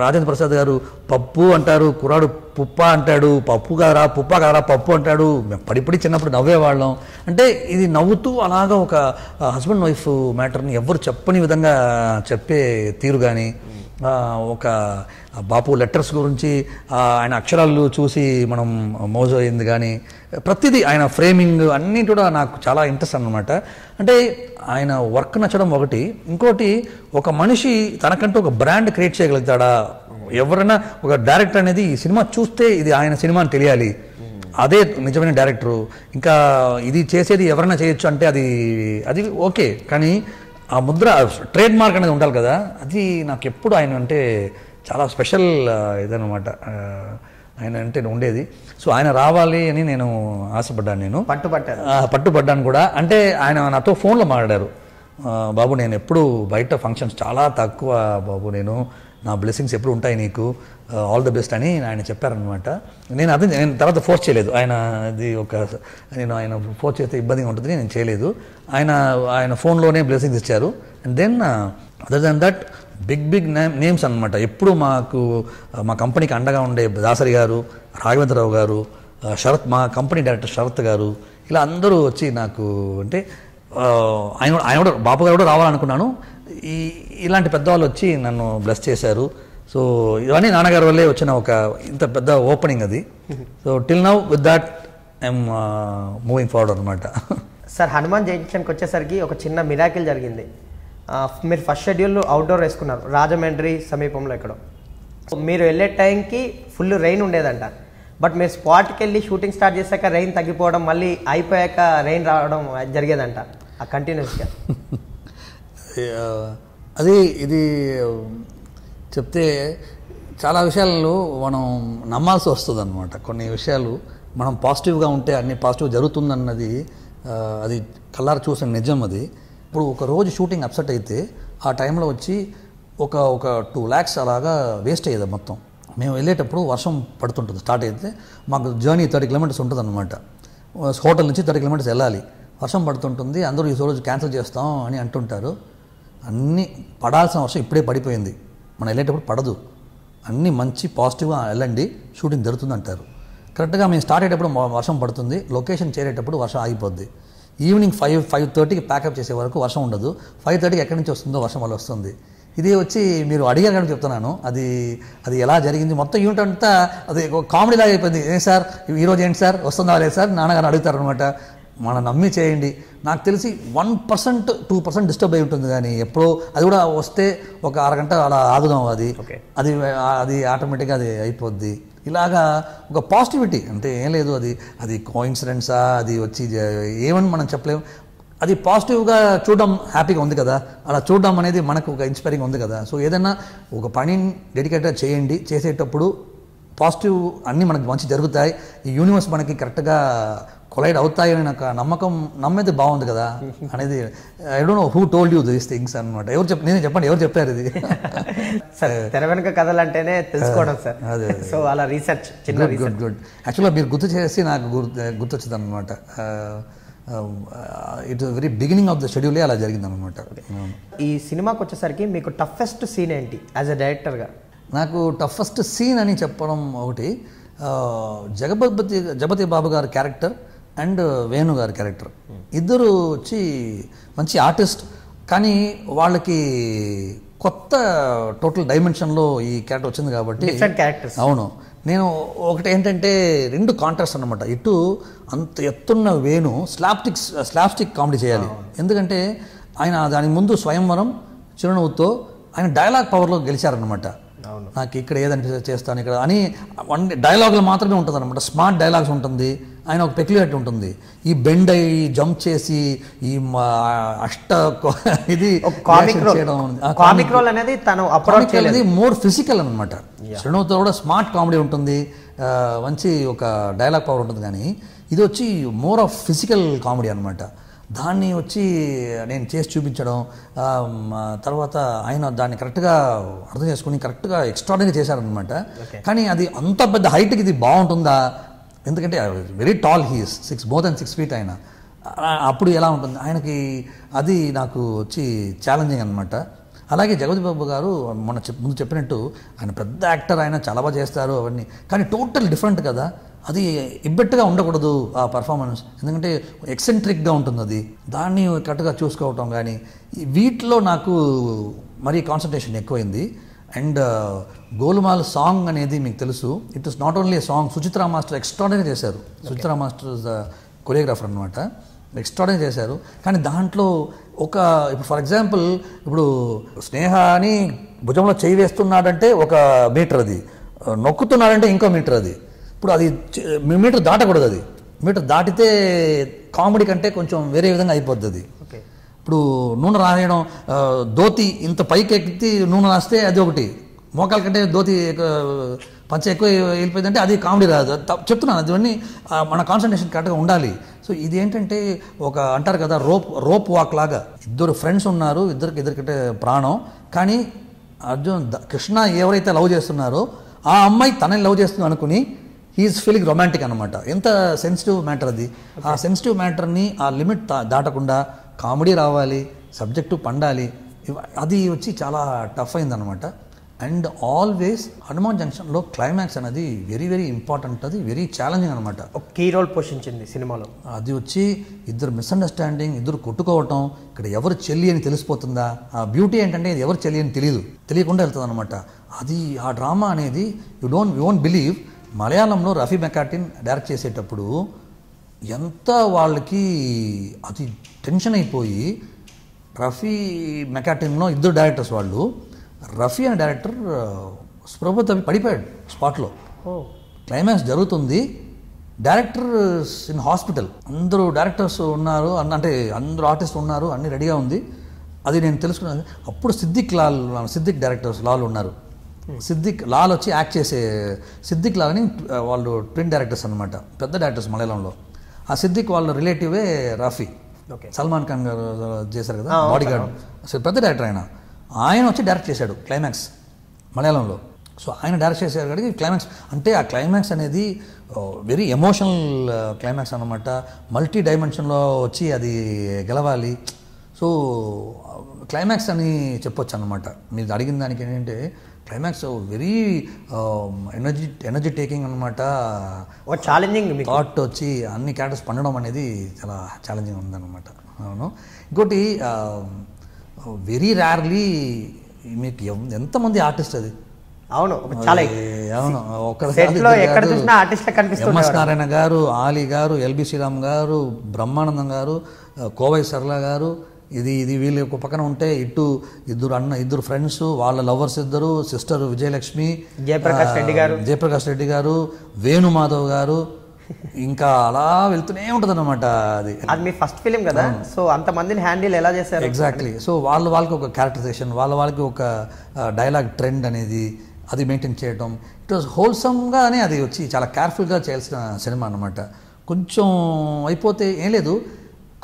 రాజేంద్ర ప్రసాద్ గారు పప్పు అంటారు కుర్రాడు పుప్ప అంటాడు పప్పు కదరా పుప్ప కదరా పప్పు అంటాడు మేము పడిపడి చిన్నప్పుడు నవ్వేవాళ్ళం అంటే ఇది నవ్వుతూ అలాగా ఒక హస్బెండ్ వైఫ్ మ్యాటర్ని ఎవరు చెప్పని విధంగా చెప్పే తీరు కానీ ఒక బాపు లెటర్స్ గురించి ఆయన అక్షరాలు చూసి మనం మోజు అయింది కానీ ప్రతిదీ ఆయన ఫ్రేమింగ్ అన్నీ కూడా నాకు చాలా ఇంట్రెస్ట్ అనమాట అంటే ఆయన వర్క్ నచ్చడం ఒకటి ఇంకోటి ఒక మనిషి తనకంటూ ఒక బ్రాండ్ క్రియేట్ చేయగలుగుతాడా ఎవరైనా ఒక డైరెక్టర్ అనేది ఈ సినిమా చూస్తే ఇది ఆయన సినిమా అని తెలియాలి అదే నిజమైన డైరెక్టరు ఇంకా ఇది చేసేది ఎవరైనా చేయొచ్చు అంటే అది అది ఓకే కానీ ఆ ముద్ర ట్రేడ్ మార్క్ అనేది ఉండాలి కదా అది నాకు ఎప్పుడు ఆయన అంటే చాలా స్పెషల్ ఇదనమాట ఆయన అంటే ఉండేది సో ఆయన రావాలి అని నేను ఆశపడ్డాను నేను పట్టుపట్టాను పట్టుపడ్డాను కూడా అంటే ఆయన నాతో ఫోన్లో మాట్లాడారు బాబు నేను ఎప్పుడు బయట ఫంక్షన్స్ చాలా తక్కువ బాబు నేను నా బ్లెస్సింగ్స్ ఎప్పుడు ఉంటాయి నీకు ఆల్ ద బెస్ట్ అని ఆయన చెప్పారనమాట నేను అదే నేను తర్వాత ఫోర్స్ చేయలేదు ఆయన అది ఒక నేను ఆయన ఫోర్స్ చేస్తే ఇబ్బందిగా ఉంటుంది నేను చేయలేదు ఆయన ఆయన ఫోన్లోనే బ్లెస్సింగ్స్ ఇచ్చారు and then other than that big big name names అనమాట ఎప్పుడు మాకు uh, మా కంపెనీకి అండగా ఉండే దాసరి గారు రాఘవేంద్రరావు గారు uh, శరత్ మా కంపెనీ డైరెక్టర్ శరత్ గారు ఇలా అందరూ వచ్చి నాకు అంటే uh, ఆయన ఆయన కూడా బాపు గారు కూడా రావాలనుకున్నాను ఈ ఇలాంటి పెద్దవాళ్ళు వచ్చి నన్ను బ్లెస్ చేశారు సో ఇవన్నీ నాన్నగారి వల్లే వచ్చిన ఒక ఇంత పెద్ద ఓపెనింగ్ అది so till now with that I'm moving forward అనమాట సార్ హనుమాన్ జంక్షన్కి వచ్చేసరికి ఒక చిన్న మిరాకిల్ జరిగింది మీరు ఫస్ట్ షెడ్యూల్ అవుట్డోర్ వేసుకున్నారు రాజమండ్రి సమీపంలో ఎక్కడో మీరు వెళ్ళే టైంకి ఫుల్ రెయిన్ ఉండేదంట బట్ మీరు స్పాట్కి వెళ్ళి షూటింగ్ స్టార్ట్ చేశాక రెయిన్ తగ్గిపోవడం మళ్ళీ అయిపోయాక రెయిన్ రావడం జరిగేదంట ఆ కంటిన్యూస్గా అది ఇది చెప్తే చాలా విషయాలు మనం నమ్మాల్సి వస్తుంది అనమాట కొన్ని విషయాలు మనం పాజిటివ్గా ఉంటే అన్ని పాజిటివ్ జరుగుతుందన్నది అది కల్లారు చూసిన నిజం అది ఇప్పుడు ఒక రోజు షూటింగ్ అప్సెట్ అయితే ఆ టైంలో వచ్చి ఒక ఒక టూ ల్యాక్స్ అలాగా వేస్ట్ అయ్యేది మొత్తం మేము వెళ్ళేటప్పుడు వర్షం పడుతుంటుంది స్టార్ట్ అయితే మాకు జర్నీ థర్టీ కిలోమీటర్స్ ఉంటుంది అనమాట హోటల్ నుంచి థర్టీ కిలోమీటర్స్ వెళ్ళాలి వర్షం పడుతుంటుంది అందరూ ఈ రోజు క్యాన్సిల్ చేస్తాం అని అంటుంటారు అన్నీ పడాల్సిన అవసరం ఇప్పుడే పడిపోయింది మనం వెళ్ళేటప్పుడు పడదు అన్నీ మంచి పాజిటివ్గా వెళ్ళండి షూటింగ్ జరుగుతుంది అంటారు కరెక్ట్గా మేము స్టార్ట్ అయ్యేటప్పుడు వర్షం పడుతుంది లొకేషన్ చేరేటప్పుడు వర్షం ఆగిపోద్ది ఈవినింగ్ ఫైవ్ ఫైవ్ థర్టీకి ప్యాకప్ చేసే వరకు వర్షం ఉండదు ఫైవ్ థర్టీకి ఎక్కడి నుంచి వస్తుందో వర్షం వల్ల వస్తుంది ఇది వచ్చి మీరు అడిగారు కానీ చెప్తున్నాను అది అది ఎలా జరిగింది మొత్తం యూనిట్ అంతా అది కామెడీ లాగా అయిపోయింది ఏం సార్ ఈరోజు ఏంటి సార్ వస్తుందా లేదు సార్ నాన్నగారు అడుగుతారు అనమాట మన నమ్మి చేయండి నాకు తెలిసి one percent two percent disturb అయి ఉంటుంది కానీ ఎప్పుడో అది కూడా వస్తే ఒక అరగంట అలా ఆగుదాం అది అది అది ఆటోమేటిక్గా అది అయిపోద్ది ఇలాగా ఒక పాజిటివిటీ అంటే ఏం లేదు అది అది కోయిన్సిడెన్సా అది వచ్చి ఏమని మనం చెప్పలేము అది పాజిటివ్గా చూడడం హ్యాపీగా ఉంది కదా అలా చూడడం అనేది మనకు ఒక ఇన్స్పైరింగ్ ఉంది కదా సో ఏదైనా ఒక పనిని డెడికేట్గా చేయండి చేసేటప్పుడు పాజిటివ్ అన్నీ మనకు మంచి జరుగుతాయి ఈ యూనివర్స్ మనకి కరెక్ట్గా కొలైడ్ అవుతాయని నాకు నమ్మకం నమ్మేది బాగుంది కదా అనేది I don't know who told you these things అనమాట ఎవరు చెప్ నేను చెప్పండి ఎవరు చెప్పారు ఇది సరే తెర వెనుక కథలు అంటేనే తెలుసుకోవడం సార్ అదే సో అలా రీసెర్చ్ చిన్న గుడ్ గుడ్ యాక్చువల్గా మీరు గుర్తు చేసి నాకు గుర్తు గుర్తొచ్చింది అనమాట it very beginning of the షెడ్యూలే అలా జరిగింది అనమాట ఈ సినిమాకి వచ్చేసరికి మీకు టఫెస్ట్ సీన్ ఏంటి యాజ్ అ డైరెక్టర్గా నాకు టఫెస్ట్ సీన్ అని చెప్పడం ఒకటి జగపతి జగపతి బాబు గారు క్యారెక్టర్ అండ్ వేణు గారి క్యారెక్టర్ ఇద్దరు వచ్చి మంచి ఆర్టిస్ట్ కానీ వాళ్ళకి కొత్త టోటల్ డైమెన్షన్లో ఈ క్యారెక్టర్ వచ్చింది కాబట్టి అవును నేను ఒకటి ఏంటంటే రెండు కాంట్రాక్ట్స్ అనమాట ఇటు అంత ఎత్తున్న వేణు స్లాప్టిక్ స్లాప్స్టిక్ కామెడీ చేయాలి ఎందుకంటే ఆయన దానికి ముందు స్వయంవరం చిరునవ్వుతో ఆయన డైలాగ్ పవర్లో గెలిచారనమాట నాకు ఇక్కడ ఏదనిపిస్తే చేస్తాను ఇక్కడ అని వన్ డైలాగులు మాత్రమే ఉంటుంది అనమాట స్మార్ట్ డైలాగ్స్ ఉంటుంది ఆయన ఒక పెక్యులేట్ ఉంటుంది ఈ బెండ్ అయ్యి జంప్ చేసి ఈ అష్ట ఇది కామిక్ రోల్ అనేది తను అనేది మోర్ ఫిజికల్ అనమాట శ్రీనుతో కూడా స్మార్ట్ కామెడీ ఉంటుంది మంచి ఒక డైలాగ్ పవర్ ఉంటుంది కానీ ఇది వచ్చి మోర్ ఆఫ్ ఫిజికల్ కామెడీ అనమాట దాన్ని వచ్చి నేను చేసి చూపించడం తర్వాత ఆయన దాన్ని కరెక్ట్గా అర్థం చేసుకుని కరెక్ట్గా ఎక్స్ట్రాడనరీ చేశారనమాట కానీ అది అంత పెద్ద హైట్కి ఇది బాగుంటుందా ఎందుకంటే very tall he's six more then six feet ఆయన అప్పుడు ఎలా ఉంటుంది ఆయనకి అది నాకు వచ్చి ఛాలెంజింగ్ అనమాట అలాగే జగపతి బాబు గారు మొన్న చెప్ ముందు చెప్పినట్టు ఆయన పెద్ద యాక్టర్ ఆయన చాలా బాగా చేస్తారు అవన్నీ కానీ టోటల్ డిఫరెంట్ కదా అది ఇబ్బెట్టుగా ఉండకూడదు ఆ పర్ఫార్మెన్స్ ఎందుకంటే ఎక్సెంట్రిక్గా ఉంటుంది అది దాన్ని కరెక్ట్గా చూసుకోవటం కానీ వీటిలో నాకు మరీ కాన్సన్ట్రేషన్ ఎక్కువైంది అండ్ గోలుమాల్ సాంగ్ అనేది మీకు తెలుసు it is not only song Suchitra master extraordinary చేశారు సుచిత్రా మాస్టర్ కొరియోగ్రాఫర్ అనమాట ఎక్స్ట్రాడనరీ చేశారు కానీ దాంట్లో ఒక ఇప్పుడు ఫర్ ఎగ్జాంపుల్ ఇప్పుడు స్నేహ అని భుజంలో చేయి వేస్తున్నాడంటే ఒక మీటర్ అది నొక్కుతున్నాడంటే ఇంకో మీటర్ అది ఇప్పుడు అది మీటర్ దాటకూడదు అది మీటర్ దాటితే కామెడీ కంటే కొంచెం వేరే విధంగా అయిపోద్ది ఇప్పుడు నూనె రాయడం దోతి ఇంత పైకి ఎక్కితే నూనె రాస్తే అది ఒకటి మోకాల కంటే దోతి పంచ ఎక్కువ వెళ్ళిపోయిందంటే అది కామెడీ రాదు చెప్తున్నాను అదివన్నీ మన కాన్సన్ట్రేషన్ కరెక్ట్గా ఉండాలి సో ఇదేంటంటే ఒక అంటారు కదా రోప్ రోప్ వాక్ లాగా ఇద్దరు ఫ్రెండ్స్ ఉన్నారు ఇద్దరికి ఇద్దరికంటే ప్రాణం కానీ అర్జున్ కృష్ణ ఎవరైతే లవ్ చేస్తున్నారో ఆ అమ్మాయి తనని లవ్ చేస్తుంది అనుకుని హీఈస్ ఫీలింగ్ రొమాంటిక్ అనమాట ఎంత సెన్సిటివ్ మ్యాటర్ అది ఆ సెన్సిటివ్ మ్యాటర్ని ఆ లిమిట్ దాటకుండా కామెడీ రావాలి సబ్జెక్టు పండాలి అది వచ్చి చాలా టఫ్ అయిందనమాట అండ్ ఆల్వేస్ హనుమాన్ జంక్షన్లో క్లైమాక్స్ అనేది వెరీ వెరీ ఇంపార్టెంట్ అది వెరీ ఛాలెంజింగ్ అనమాట ఒక కీ రోల్ పోషించింది సినిమాలో అది వచ్చి ఇద్దరు మిస్అండర్స్టాండింగ్ ఇద్దరు కొట్టుకోవటం ఇక్కడ ఎవరు చెల్లి అని తెలిసిపోతుందా ఆ బ్యూటీ ఏంటంటే ఇది ఎవరు చెల్లి అని తెలియదు తెలియకుండా వెళ్తుంది అనమాట అది ఆ డ్రామా అనేది you don't you don't believe మలయాళంలో రఫీ మెకాటిన్ డైరెక్ట్ చేసేటప్పుడు ఎంత వాళ్ళకి అది టెన్షన్ అయిపోయి రఫీ మెకాటిన్లో ఇద్దరు డైరెక్టర్స్ వాళ్ళు రఫీ అనే డైరెక్టర్ స్పృహ తప్పి పడిపోయాడు స్పాట్లో క్లైమాక్స్ జరుగుతుంది డైరెక్టర్ ఇన్ హాస్పిటల్ అందరూ డైరెక్టర్స్ ఉన్నారు అన్న అంటే అందరూ ఆర్టిస్ట్ ఉన్నారు అన్నీ రెడీగా ఉంది అది నేను తెలుసుకున్నాను అప్పుడు సిద్దిక్ లాల్ సిద్దిక్ డైరెక్టర్స్ లాల్ ఉన్నారు hmm. సిద్దిక్ లాల్ వచ్చి యాక్ట్ చేసే సిద్దిక్ లాల్ అని వాళ్ళు ట్విన్ డైరెక్టర్స్ అనమాట పెద్ద డైరెక్టర్స్ మలయాళంలో ఆ సిద్దిక్ వాళ్ళ రిలేటివే రాఫీ సల్మాన్ ఖాన్ గారు చేశారు కదా బాడీ గార్డ్ అసలు పెద్ద డైరెక్టర్ ఆయన ఆయన వచ్చి డైరెక్ట్ చేశాడు క్లైమాక్స్ మలయాళంలో సో ఆయన డైరెక్ట్ చేశారు కాబట్టి క్లైమాక్స్ అంటే ఆ క్లైమాక్స్ అనేది వెరీ ఎమోషనల్ క్లైమాక్స్ అనమాట మల్టీ డైమెన్షన్లో వచ్చి అది గెలవాలి సో క్లైమాక్స్ అని చెప్పొచ్చు అనమాట మీరు అడిగిన దానికి ఏంటంటే climax very energy energy taking అనమాట ఛాలెంజింగ్ థాట్ వచ్చి అన్ని క్యారెక్టర్స్ పండడం అనేది చాలా ఛాలెంజింగ్ ఉందన్నమాట అవును ఇంకోటి వెరీ um, రేర్లీ మీకు ఎంతమంది ఆర్టిస్ట్ అది అవును చాలా అవును ఒక ఎంఎస్ నారాయణ గారు ఆలీ గారు ఎల్బి శ్రీరామ్ గారు బ్రహ్మానందం uh, గారు కోవై సర్లా గారు ఇది ఇది వీళ్ళు ఒక పక్కన ఉంటే ఇటు ఇద్దరు అన్న ఇద్దరు ఫ్రెండ్స్ వాళ్ళ లవర్స్ ఇద్దరు సిస్టర్ విజయలక్ష్మి జయప్రకాష్ రెడ్డి గారు జయప్రకాష్ రెడ్డి గారు వేణుమాధవ్ గారు ఇంకా అలా వెళ్తూనే ఉంటది అనమాట అది అది మీ ఫస్ట్ ఫిలిం కదా సో అంత మందిని హ్యాండిల్ ఎలా చేశారు ఎగ్జాక్ట్లీ సో వాళ్ళ వాళ్ళకి ఒక క్యారెక్టరైజేషన్ వాళ్ళ వాళ్ళకి ఒక డైలాగ్ ట్రెండ్ అనేది అది మెయింటైన్ చేయడం ఇట్ వాజ్ హోల్సమ్గానే అది వచ్చి చాలా కేర్ఫుల్గా చేయాల్సిన సినిమా అనమాట కొంచెం అయిపోతే ఏం లేదు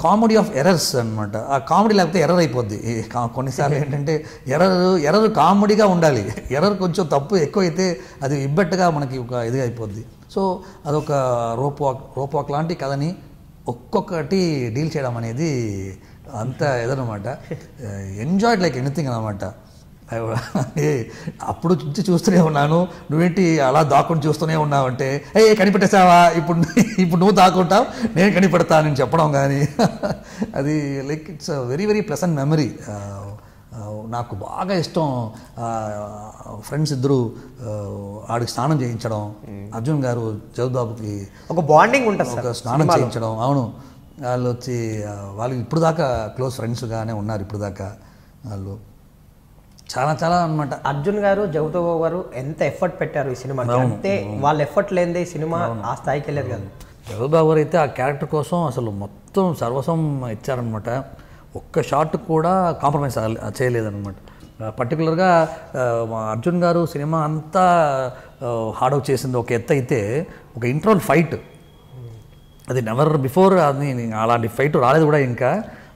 కామెడీ ఆఫ్ ఎర్రర్స్ అనమాట ఆ కామెడీ లేకపోతే ఎర్రర్ అయిపోద్ది కొన్నిసార్లు ఏంటంటే ఎర్రర్ ఎర్రర్ కామెడీగా ఉండాలి ఎర్రర్ కొంచెం తప్పు ఎక్కువైతే అది ఇబ్బట్టుగా మనకి ఒక ఇదిగా అయిపోద్ది సో అదొక రోప్వాక్ రోప్వాక్ లాంటి కథని ఒక్కొక్కటి డీల్ చేయడం అనేది అంత ఎదనమాట ఎంజాయ్ లైక్ ఎనీథింగ్ అనమాట అప్పుడు చూసి చూస్తూనే ఉన్నాను నువ్వేంటి అలా దాక్కుని చూస్తూనే ఉన్నావు అంటే ఏ కనిపెట్టేసావా ఇప్పుడు ఇప్పుడు నువ్వు దాక్కుంటావు నేను కనిపెడతానని చెప్పడం కానీ అది like it's very very pleasant memory నాకు బాగా ఇష్టం ఫ్రెండ్స్ ఇద్దరు ఆడికి స్నానం చేయించడం అర్జున్ గారు జగద్బాబుకి ఒక బాండింగ్ ఉంటుంది ఒక స్నానం చేయించడం అవును వాళ్ళు వచ్చి వాళ్ళు ఇప్పుడు దాకా క్లోజ్ ఫ్రెండ్స్గానే ఉన్నారు ఇప్పుడు దాకా వాళ్ళు చాలా చాలా అనమాట అర్జున్ గారు జగతో గారు ఎంత ఎఫర్ట్ పెట్టారు ఈ సినిమా అంతే వాళ్ళ ఎఫర్ట్ లేనిదే ఈ సినిమా ఆ స్థాయికి వెళ్ళేది కాదు జగబాబు గారు అయితే ఆ క్యారెక్టర్ కోసం అసలు మొత్తం సర్వసం ఇచ్చారనమాట ఒక్క షాట్ కూడా కాంప్రమైజ్ చేయలేదన్నమాట పర్టికులర్గా అర్జున్ గారు సినిమా అంతా హార్డ్ వర్క్ చేసింది ఒక ఎత్తు అయితే ఒక ఇంట్రోల్ ఫైట్ అది నెవర్ బిఫోర్ అది అలాంటి ఫైట్ రాలేదు కూడా ఇంకా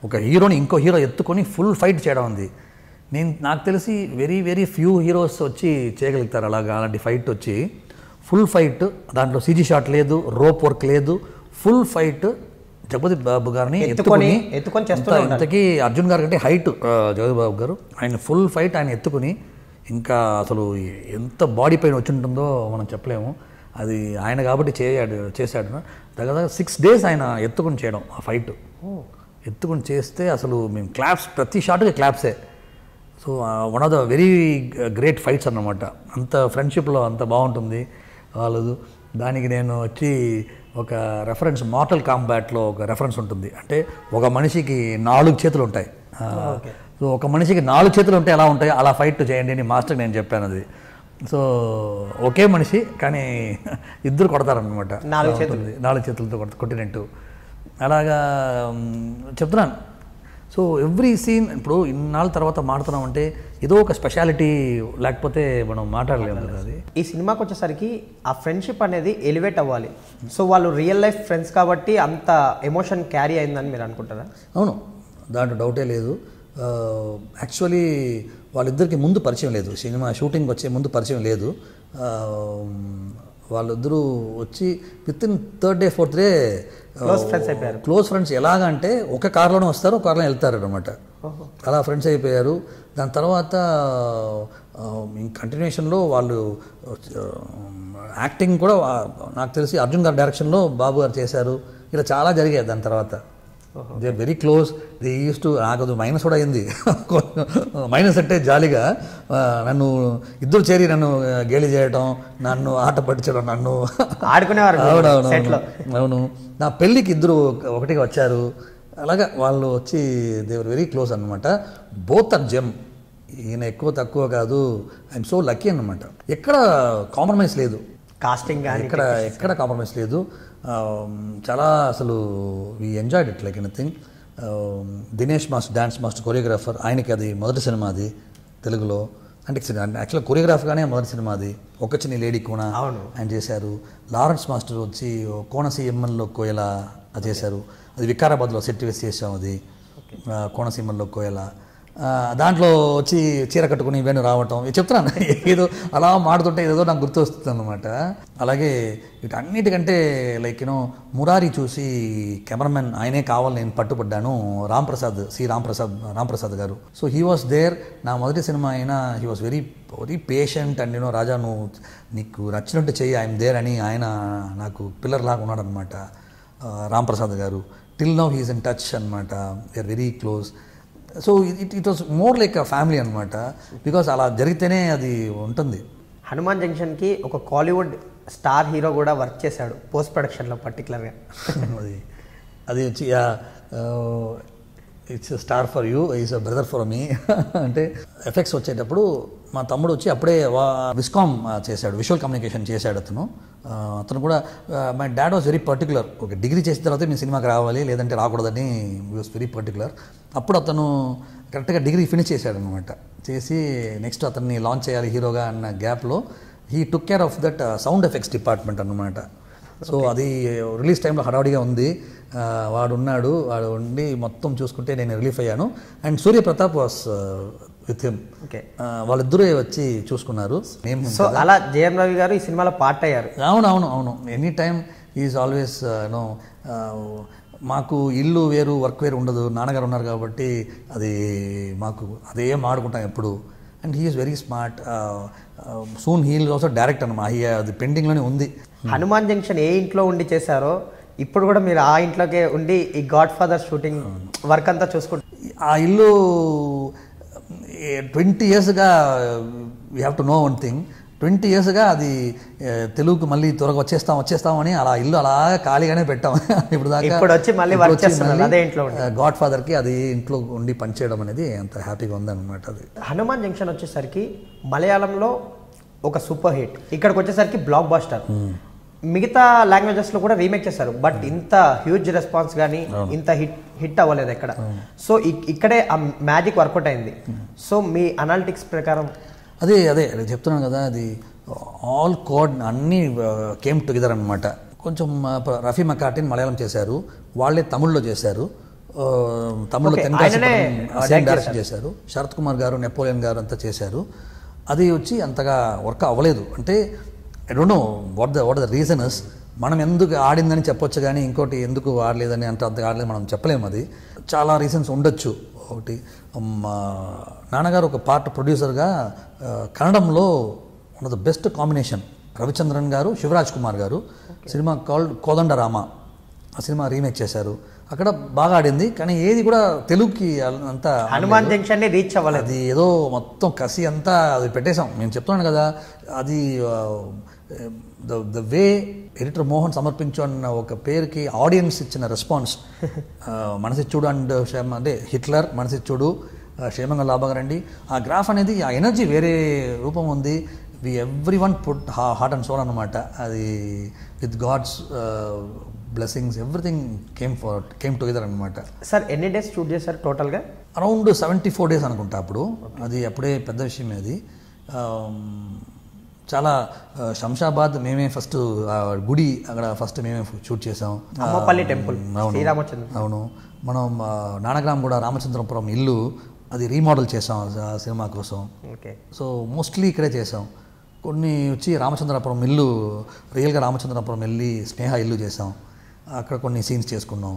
ఒక హీరోని ఇంకో హీరో ఎత్తుకొని ఫుల్ ఫైట్ చేయడం ఉంది నేను నాకు తెలిసి వెరీ వెరీ ఫ్యూ హీరోస్ వచ్చి చేయగలుగుతారు అలాగా అలాంటి ఫైట్ వచ్చి ఫుల్ ఫైట్ దాంట్లో సీజీ షాట్ లేదు రోప్ వర్క్ లేదు ఫుల్ ఫైట్ జగపతి బాబు గారిని ఎత్తుకొని ఎత్తుకొని చేస్తారు ఇంతకీ అర్జున్ గారి కంటే హైట్ జగపతి బాబు గారు ఆయన ఫుల్ ఫైట్ ఆయన ఎత్తుకుని ఇంకా అసలు ఎంత బాడీ పైన వచ్చి ఉంటుందో మనం చెప్పలేము అది ఆయన కాబట్టి చేయాడు చేశాడు దగ్గర సిక్స్ డేస్ ఆయన ఎత్తుకుని చేయడం ఆ ఫైట్ ఎత్తుకుని చేస్తే అసలు మేము క్లాప్స్ ప్రతి షాట్గా క్లాప్సే so one of the very great fights అన్నమాట అంత ఫ్రెండ్షిప్లో అంత బాగుంటుంది వాళ్ళు దానికి నేను వచ్చి ఒక రెఫరెన్స్ మార్టల్ కాంబ్యాట్లో ఒక రెఫరెన్స్ ఉంటుంది అంటే ఒక మనిషికి నాలుగు చేతులు ఉంటాయి సో ఒక మనిషికి నాలుగు చేతులు ఉంటే ఎలా ఉంటాయి అలా ఫైట్ చేయండి అని మాస్టర్ నేను చెప్పాను అది సో ఒకే మనిషి కానీ ఇద్దరు కొడతారనమాట నాలుగు చేతులు నాలుగు చేతులతో కొట్టినట్టు అలాగా చెప్తున్నాను సో ఎవ్రీ సీన్ ఇప్పుడు ఇన్నాళ్ళ తర్వాత మాడుతున్నాం అంటే ఏదో ఒక స్పెషాలిటీ లేకపోతే మనం మాట్లాడలేము కదా అది ఈ సినిమాకి వచ్చేసరికి ఆ ఫ్రెండ్షిప్ అనేది ఎలివేట్ అవ్వాలి సో వాళ్ళు రియల్ లైఫ్ ఫ్రెండ్స్ కాబట్టి అంత ఎమోషన్ క్యారీ అయిందని మీరు అనుకుంటారా అవును దాంట్లో డౌటే లేదు యాక్చువల్లీ వాళ్ళిద్దరికి ముందు పరిచయం లేదు సినిమా షూటింగ్ వచ్చే ముందు పరిచయం లేదు వాళ్ళిద్దరూ వచ్చి with in third day fourth day close friends అయిపోయారు క్లోజ్ ఫ్రెండ్స్ ఎలాగంటే ఒక కార్లోనే వస్తారు ఒక కార్లో వెళ్తారు అనమాట అలా ఫ్రెండ్స్ అయిపోయారు దాని తర్వాత కంటిన్యూషన్లో వాళ్ళు యాక్టింగ్ కూడా నాకు తెలిసి అర్జున్ గారి డైరెక్షన్లో బాబు గారు చేశారు ఇలా చాలా జరిగాయి దాని తర్వాత they are very close they is to నాకు అది మైనస్ కూడా అయింది మైనస్ అంటే జాలిగా నన్ను ఇద్దరు చేరి నన్ను గేలి చేయడం నన్ను ఆట పట్టించడం నన్ను ఆడుకునేవారు అవును నా పెళ్ళికి ఇద్దరు ఒకటిగా వచ్చారు అలాగా వాళ్ళు వచ్చి దేవర్ వెరీ క్లోజ్ అనమాట బోత్ ఆర్ జెమ్ ఈయన ఎక్కువ తక్కువ కాదు ఐఎమ్ సో లక్కీ అనమాట ఎక్కడ కాంప్రమైజ్ లేదు కాస్టింగ్ ఎక్కడ ఎక్కడ కాంప్రమైజ్ లేదు Um, చాలా అసలు we enjoyed it like anything Dinesh master dance master choreographer ఆయనకి అది మొదటి సినిమా అది తెలుగులో అంటే యాక్చువల్గా కొరియోగ్రాఫర్గానే మొదటి సినిమా అది ఒక చిన్న లేడీ కోణ ఆయన చేశారు లారెన్స్ మాస్టర్ వచ్చి కోనసీఎంఎల్లో అది చేశారు అది వికారాబాద్లో సెట్ వేసి చేసాం అది కోనసీమల్లో కోయలా దాంట్లో వచ్చి చీర కట్టుకుని ఇవన్నీ రావటం చెప్తున్నాను ఏదో అలా మాడుతుంటే ఏదో నాకు గుర్తు వస్తుంది అనమాట అలాగే వీటన్నిటికంటే లైక్ యూనో మురారి చూసి కెమెరామెన్ ఆయనే కావాలని నేను పట్టుబడ్డాను Ram Prasad C Ram Prasad Ram Prasad garu so he was there నా మొదటి సినిమా అయినా he was very very patient and you know Raja నువ్వు నీకు నచ్చినట్టు చెయ్యి ఐఎమ్ దేర్ అని ఆయన నాకు పిల్లర్ లాగా ఉన్నాడనమాట Ram Prasad garu till now he's in touch అనమాట they are very close so it it was more like family అనమాట బికాస్ అలా జరిగితేనే అది ఉంటుంది హనుమాన్ జంక్షన్కి ఒక కాలీవుడ్ స్టార్ హీరో కూడా వర్క్ చేశాడు పోస్ట్ ప్రొడక్షన్లో పర్టికులర్గా అది అది వచ్చి it's star for you is brother for me అంటే ఎఫెక్ట్స్ వచ్చేటప్పుడు మా తమ్ముడు వచ్చి అప్పుడే విస్కామ్ చేశాడు విజువల్ కమ్యూనికేషన్ చేశాడు అతను అతను కూడా my dad was very particular ఒక డిగ్రీ చేసిన తర్వాత మీ సినిమాకి రావాలి లేదంటే రాకూడదని వాజ్ వెరీ పర్టికులర్ అప్పుడు అతను కరెక్ట్గా డిగ్రీ ఫినిష్ చేశాడు అనమాట చేసి నెక్స్ట్ అతన్ని లాంచ్ చేయాలి హీరోగా అన్న గ్యాప్లో he took care of that sound effects department అనమాట సో అది రిలీజ్ టైంలో హడావుడిగా ఉంది వాడున్నాడు వాడు ఉండి మొత్తం చూసుకుంటే నేను రిలీఫ్ అయ్యాను and Suryapratap was with him వాళ్ళిద్దరూ వచ్చి చూసుకున్నారు సో అలా జయం రవి గారు ఈ సినిమాలో పార్ట్ అయ్యారు అవును అవును అవును any time is always no మాకు ఇల్లు వేరు వర్క్ వేరు ఉండదు నాన్నగారు ఉన్నారు కాబట్టి అది మాకు అదే ఆడుకుంటాం ఎప్పుడు and he's very smart soon he'll also direct అనమా హీ అది పెండింగ్లోనే ఉంది hmm. హనుమాన్ జంక్షన్ ఏ ఇంట్లో ఉండి చేశారో ఇప్పుడు కూడా మీరు ఆ ఇంట్లోకే ఉండి ఈ గాడ్ ఫాదర్ షూటింగ్ వర్క్ అంతా చూసుకుంటారు ఆ ఇల్లు ట్వంటీ ఇయర్స్గా you have to know one thing twenty ఇయర్స్గా అది తెలుగుకి మళ్ళీ త్వరగా వచ్చేస్తాం వచ్చేస్తామని అలా ఇల్లు అలా ఖాళీగానే పెట్టాం ఇప్పుడు దాకా వచ్చి మళ్ళీ గాడ్ ఫాదర్కి అది ఇంట్లో ఉండి పనిచేయడం అనేది అంత హ్యాపీగా ఉందన్నమాట అది హనుమాన్ జంక్షన్ వచ్చేసరికి మలయాళంలో ఒక సూపర్ హిట్ ఇక్కడికి వచ్చేసరికి బ్లాక్ బాస్టర్ hmm. మిగతా లాంగ్వేజెస్లో కూడా రీమేక్ చేశారు బట్ hmm. ఇంత హ్యూజ్ రెస్పాన్స్ కానీ ఇంత హిట్ హిట్ అవ్వలేదు ఎక్కడ సో ఇక్కడే ఆ మ్యాజిక్ వర్కౌట్ అయింది సో hmm. మీ అనాలిటిక్స్ ప్రకారం అదే అదే చెప్తున్నాను కదా అది ఆల్ కోడ్ అన్నీ కేమ్ టుగెదర్ అనమాట కొంచెం రఫీ మకాటిన్ మలయాళం చేశారు వాళ్ళే తమిళ్లో చేశారు తమిళ్లో డైరెక్షన్ చేశారు శరత్ కుమార్ గారు నెపోలియన్ గారు అంతా చేశారు అది వచ్చి అంతగా వర్క్ అవ్వలేదు అంటే I don't know what the what the reason is మనం ఎందుకు ఆడిందని చెప్పొచ్చు కానీ ఇంకోటి ఎందుకు ఆడలేదని అంటే అంత ఆడలేదు మనం చెప్పలేము అది చాలా రీజన్స్ ఉండొచ్చు ఒకటి నాన్నగారు ఒక పార్ట్ ప్రొడ్యూసర్గా కన్నడంలో one of the best combination Ravichandran garu Shivaraj Kumar గారు సినిమా కాల్డ్ రామ ఆ సినిమా రీమేక్ చేశారు అక్కడ బాగా ఆడింది కానీ ఏది కూడా తెలుగుకి అంత హనుమాన్ జంక్షన్ రీచ్ అవ్వాలి అది ఏదో మొత్తం కసి అంతా అది పెట్టేశాం నేను చెప్తున్నాను కదా అది the the way editor Mohan సమర్పించు అన్న ఒక పేరుకి ఆడియన్స్ ఇచ్చిన రెస్పాన్స్ మనసిచ్చుడు అండ్ క్షేమ అంటే హిట్లర్ మనసిచ్చుడు క్షేమంగా లాభంగా రండి ఆ గ్రాఫ్ అనేది ఆ ఎనర్జీ వేరే రూపం ఉంది we everyone put heart and soul అనమాట అది with god's blessings everything came for came together అనమాట సార్ ఎన్ని డేస్ షూట్ చేశారు టోటల్గా అరౌండ్ సెవెంటీ ఫోర్ డేస్ అనుకుంటా అప్పుడు అది అప్పుడే పెద్ద విషయమే అది చాలా శంషాబాద్ మేమే ఫస్ట్ గుడి అక్కడ ఫస్ట్ మేమే షూట్ చేసాం అమ్మపల్లి టెంపుల్ అవును మనం నానగ్రామ్ కూడా రామచంద్రపురం ఇల్లు అది రీమోడల్ చేసాం సినిమా కోసం సో మోస్ట్లీ ఇక్కడే చేసాం కొన్ని వచ్చి రామచంద్రపురం ఇల్లు రియల్గా రామచంద్రపురం వెళ్ళి స్నేహ ఇల్లు చేసాం అక్కడ కొన్ని సీన్స్ చేసుకున్నాం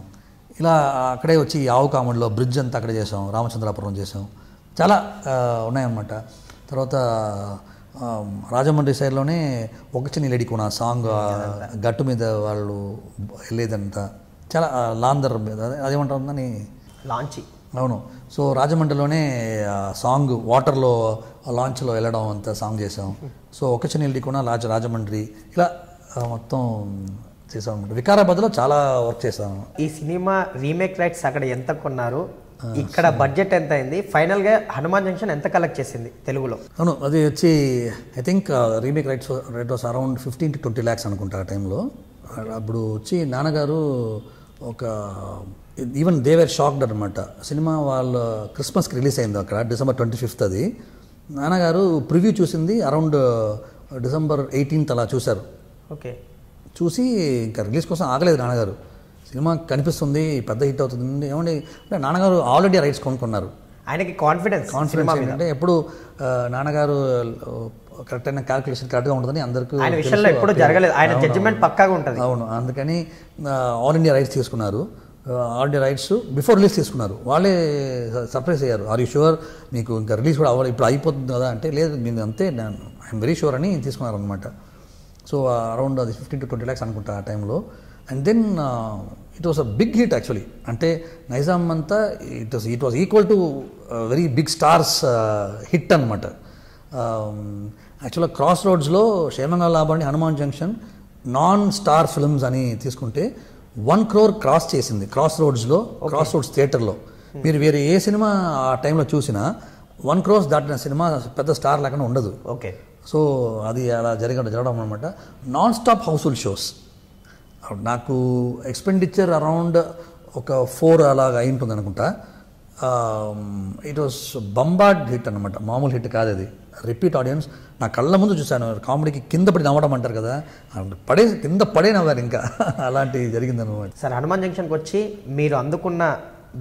ఇలా అక్కడే వచ్చి ఆవు బ్రిడ్జ్ అంతా అక్కడ చేసాం రామచంద్రాపురం చేసాం చాలా ఉన్నాయన్నమాట తర్వాత రాజమండ్రి సైడ్లోనే ఒక చిన్న లేడీ కొన సాంగ్ గట్టు మీద వాళ్ళు వెళ్ళేదంత చాలా లాందర్ మీద అదేమంటారు ఉందని లాంచి అవును సో రాజమండ్రిలోనే సాంగ్ వాటర్లో లాంచ్లో వెళ్ళడం అంత సాంగ్ చేసాం సో ఒక చిన్న లేడీ కూడా రాజ రాజమండ్రి ఇలా మొత్తం చేసాం వికారాబాద్లో చాలా వర్క్ చేసాము ఈ సినిమా రీమేక్ రైట్స్ అక్కడ ఎంత కొన్నారు ఇక్కడ బడ్జెట్ ఎంత అయింది ఫైనల్గా హనుమాన్ జంక్షన్ ఎంత కలెక్ట్ చేసింది తెలుగులో అవును అది వచ్చి I think remake rights rate was around fifteen to twenty lakhs అనుకుంటా ఆ టైంలో అప్పుడు వచ్చి నాన్నగారు ఒక ఈవెన్ దేవర్ షాక్డ్ అనమాట సినిమా వాళ్ళ క్రిస్మస్కి రిలీజ్ అయింది అక్కడ డిసెంబర్ ట్వంటీ ఫిఫ్త్ అది నాన్నగారు ప్రివ్యూ చూసింది అరౌండ్ డిసెంబర్ ఎయిటీన్త్ అలా చూశారు ఓకే చూసి ఇంకా రిలీజ్ కోసం ఆగలేదు నాన్నగారు సినిమా కనిపిస్తుంది పెద్ద హిట్ అవుతుంది ఏమండి అంటే నాన్నగారు ఆల్రెడీ రైట్స్ కొనుక్కున్నారు ఆయనకి కాన్ఫిడెన్స్ కాన్ఫిడెన్స్ అంటే ఎప్పుడు నాన్నగారు కరెక్ట్ అయిన క్యాల్కులేషన్ కరెక్ట్గా ఉంటుందని అందరికీ విషయంలో ఎప్పుడు జరగలేదు ఆయన జడ్జిమెంట్ పక్కాగా ఉంటుంది అవును అందుకని ఆల్ ఇండియా రైట్స్ తీసుకున్నారు all India rights before release తీసుకున్నారు వాళ్ళే సర్ప్రైజ్ అయ్యారు ఆర్ యూ షూర్ మీకు ఇంకా రిలీజ్ కూడా అవ్వాలి ఇప్పుడు అయిపోతుంది కదా అంటే లేదు మీరు అంతే ఐఎమ్ వెరీ షూర్ అని తీసుకున్నారు అనమాట సో అరౌండ్ అది ఫిఫ్టీన్ టు ట్వంటీ ల్యాక్స్ అనుకుంటా ఆ టైంలో and then it was a big hit actually అంటే నైజాం అంతా it was it was equal to very big stars hit అనమాట యాక్చువల్గా క్రాస్ రోడ్స్లో క్షేమంగా లాభాన్ని Hanuman junction non star films అని తీసుకుంటే వన్ క్రోర్ క్రాస్ చేసింది క్రాస్ రోడ్స్లో క్రాస్ రోడ్స్ థియేటర్లో మీరు వేరే ఏ సినిమా ఆ టైంలో చూసినా వన్ క్రోస్ దాటిన సినిమా పెద్ద స్టార్ లేకుండా ఉండదు ఓకే సో అది అలా జరగడం జరగడం అనమాట నాన్ స్టాప్ హౌస్ఫుల్ షోస్ నాకు ఎక్స్పెండిచర్ అరౌండ్ ఒక ఫోర్ అలాగ అయి ఉంటుంది అనుకుంటా ఇట్ వాస్ బంబార్డ్ హిట్ అనమాట మామూలు హిట్ కాదు అది రిపీట్ ఆడియన్స్ నా కళ్ళ ముందు చూశాను కామెడీకి కింద పడి నవ్వడం అంటారు కదా పడే కింద పడే నవ్వారు ఇంకా అలాంటివి జరిగింది అనమాట సార్ హనుమాన్ జంక్షన్కి వచ్చి మీరు అందుకున్న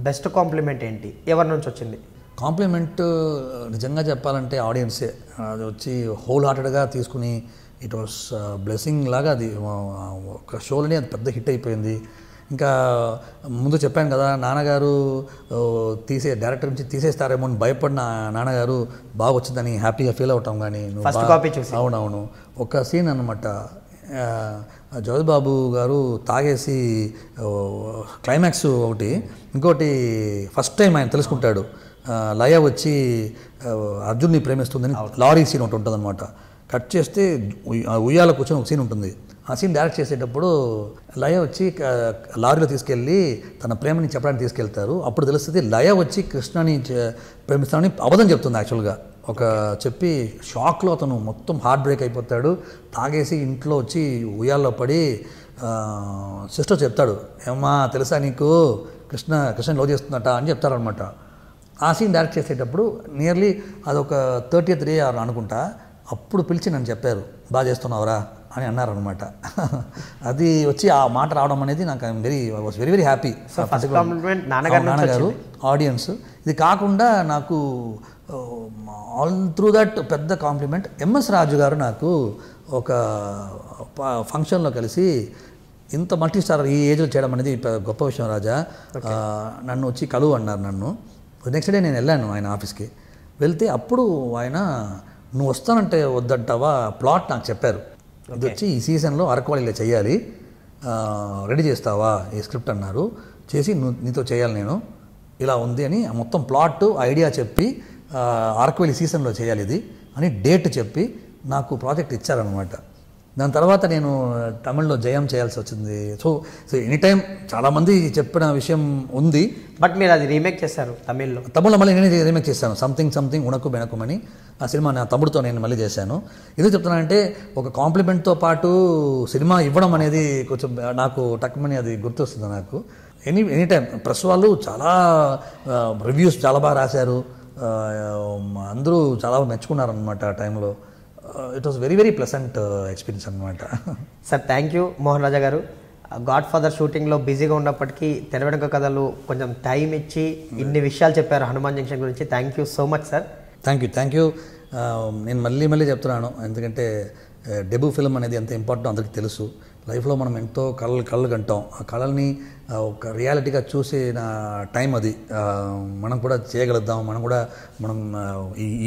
బెస్ట్ కాంప్లిమెంట్ ఏంటి ఎవరి నుంచి వచ్చింది కాంప్లిమెంట్ నిజంగా చెప్పాలంటే ఆడియన్సే అది వచ్చి హోల్ హార్టెడ్గా తీసుకుని ఇట్ వాస్ బ్లెస్సింగ్ లాగా అది ఒక షోలోనే అది పెద్ద హిట్ అయిపోయింది ఇంకా ముందు చెప్పాను కదా నాన్నగారు తీసే డైరెక్టర్ నుంచి తీసేస్తారేమో అని భయపడిన నాన్నగారు బాగా వచ్చిందని హ్యాపీగా ఫీల్ అవటం కానీ అవునవును ఒక సీన్ అనమాట బాబు గారు తాగేసి క్లైమాక్స్ ఒకటి ఇంకోటి ఫస్ట్ టైం ఆయన తెలుసుకుంటాడు లయ వచ్చి అర్జున్ని ప్రేమిస్తుందని లారీ సీన్ ఒకటి ఉంటుంది అనమాట కట్ చేస్తే ఉయ్యాల కూర్చొని ఒక సీన్ ఉంటుంది ఆ సీన్ డైరెక్ట్ చేసేటప్పుడు లయ వచ్చి లారీలో తీసుకెళ్ళి తన ప్రేమని చెప్పడానికి తీసుకెళ్తారు అప్పుడు తెలుస్తుంది లయ వచ్చి కృష్ణని ప్రేమిస్తానని అబద్ధం చెప్తుంది యాక్చువల్గా ఒక చెప్పి షాక్లో అతను మొత్తం హార్ట్ బ్రేక్ అయిపోతాడు తాగేసి ఇంట్లో వచ్చి ఉయ్యాల్లో పడి సిస్టర్ చెప్తాడు ఏమ్మా తెలుసా నీకు కృష్ణ కృష్ణ లో చేస్తుందట అని చెప్తారనమాట ఆ సీన్ డైరెక్ట్ చేసేటప్పుడు నియర్లీ అదొక త్రీ అవర్ అనుకుంటా అప్పుడు పిలిచి నన్ను చెప్పారు బాగా చేస్తున్నావురా అని అన్నారనమాట అది వచ్చి ఆ మాట రావడం అనేది నాకు very was very very happy నాన్నగారు ఆడియన్స్ ఇది కాకుండా నాకు ఆల్ త్రూ దట్ పెద్ద కాంప్లిమెంట్ ఎంఎస్ రాజు గారు నాకు ఒక ఫంక్షన్లో కలిసి ఇంత మల్టీ స్టార్ ఈ ఏజ్లో చేయడం అనేది గొప్ప విషయం రాజా నన్ను వచ్చి కలువు అన్నారు నన్ను నెక్స్ట్ డే నేను వెళ్ళాను ఆయన ఆఫీస్కి వెళ్తే అప్పుడు ఆయన నువ్వు వస్తానంటే వద్దంటావా ప్లాట్ నాకు చెప్పారు అది వచ్చి ఈ సీజన్లో అరకోవాలి ఇలా చేయాలి రెడీ చేస్తావా ఈ స్క్రిప్ట్ అన్నారు చేసి నీతో చేయాలి నేను ఇలా ఉంది అని మొత్తం ప్లాట్ ఐడియా చెప్పి ఆర్క్వెలి సీజన్లో చేయాలి ఇది అని డేట్ చెప్పి నాకు ప్రాజెక్ట్ ఇచ్చారనమాట దాని తర్వాత నేను తమిళ్లో జయం చేయాల్సి వచ్చింది సో సో ఎనీ టైం చాలామంది చెప్పిన విషయం ఉంది బట్ మీరు అది రీమేక్ చేశారు తమిళ్లో తమిళ్లో మళ్ళీ నేను రీమేక్ చేశాను సంథింగ్ సంథింగ్ ఉణకు బెనకుమని ఆ సినిమా నా తమ్ముడితో నేను మళ్ళీ చేశాను ఎందుకు చెప్తున్నానంటే ఒక కాంప్లిమెంట్తో పాటు సినిమా ఇవ్వడం అనేది కొంచెం నాకు టక్కుమని అది గుర్తొస్తుంది నాకు ఎనీ ఎనీ టైం ప్రెస్ వాళ్ళు చాలా రివ్యూస్ చాలా బాగా రాశారు అందరూ చాలా మెచ్చుకున్నారనమాట ఆ టైంలో it was very very pleasant experience అనమాట sir thank you Mohan Raja garu Godfather షూటింగ్లో బిజీగా ఉన్నప్పటికీ తెర కథలు కొంచెం టైం ఇచ్చి ఇన్ని విషయాలు చెప్పారు హనుమాన్ జంక్షన్ గురించి thank you so much sir thank you thank you నేను మళ్ళీ మళ్ళీ చెప్తున్నాను ఎందుకంటే డెబ్యూ uh, ఫిల్మ్ అనేది ఎంత ఇంపార్టెంట్ అందరికీ తెలుసు లైఫ్లో మనం ఎంతో కళలు కళలు కంటాం ఆ కళల్ని ఒక రియాలిటీగా చూసిన టైం అది మనం కూడా చేయగలుగుతాం మనం కూడా మనం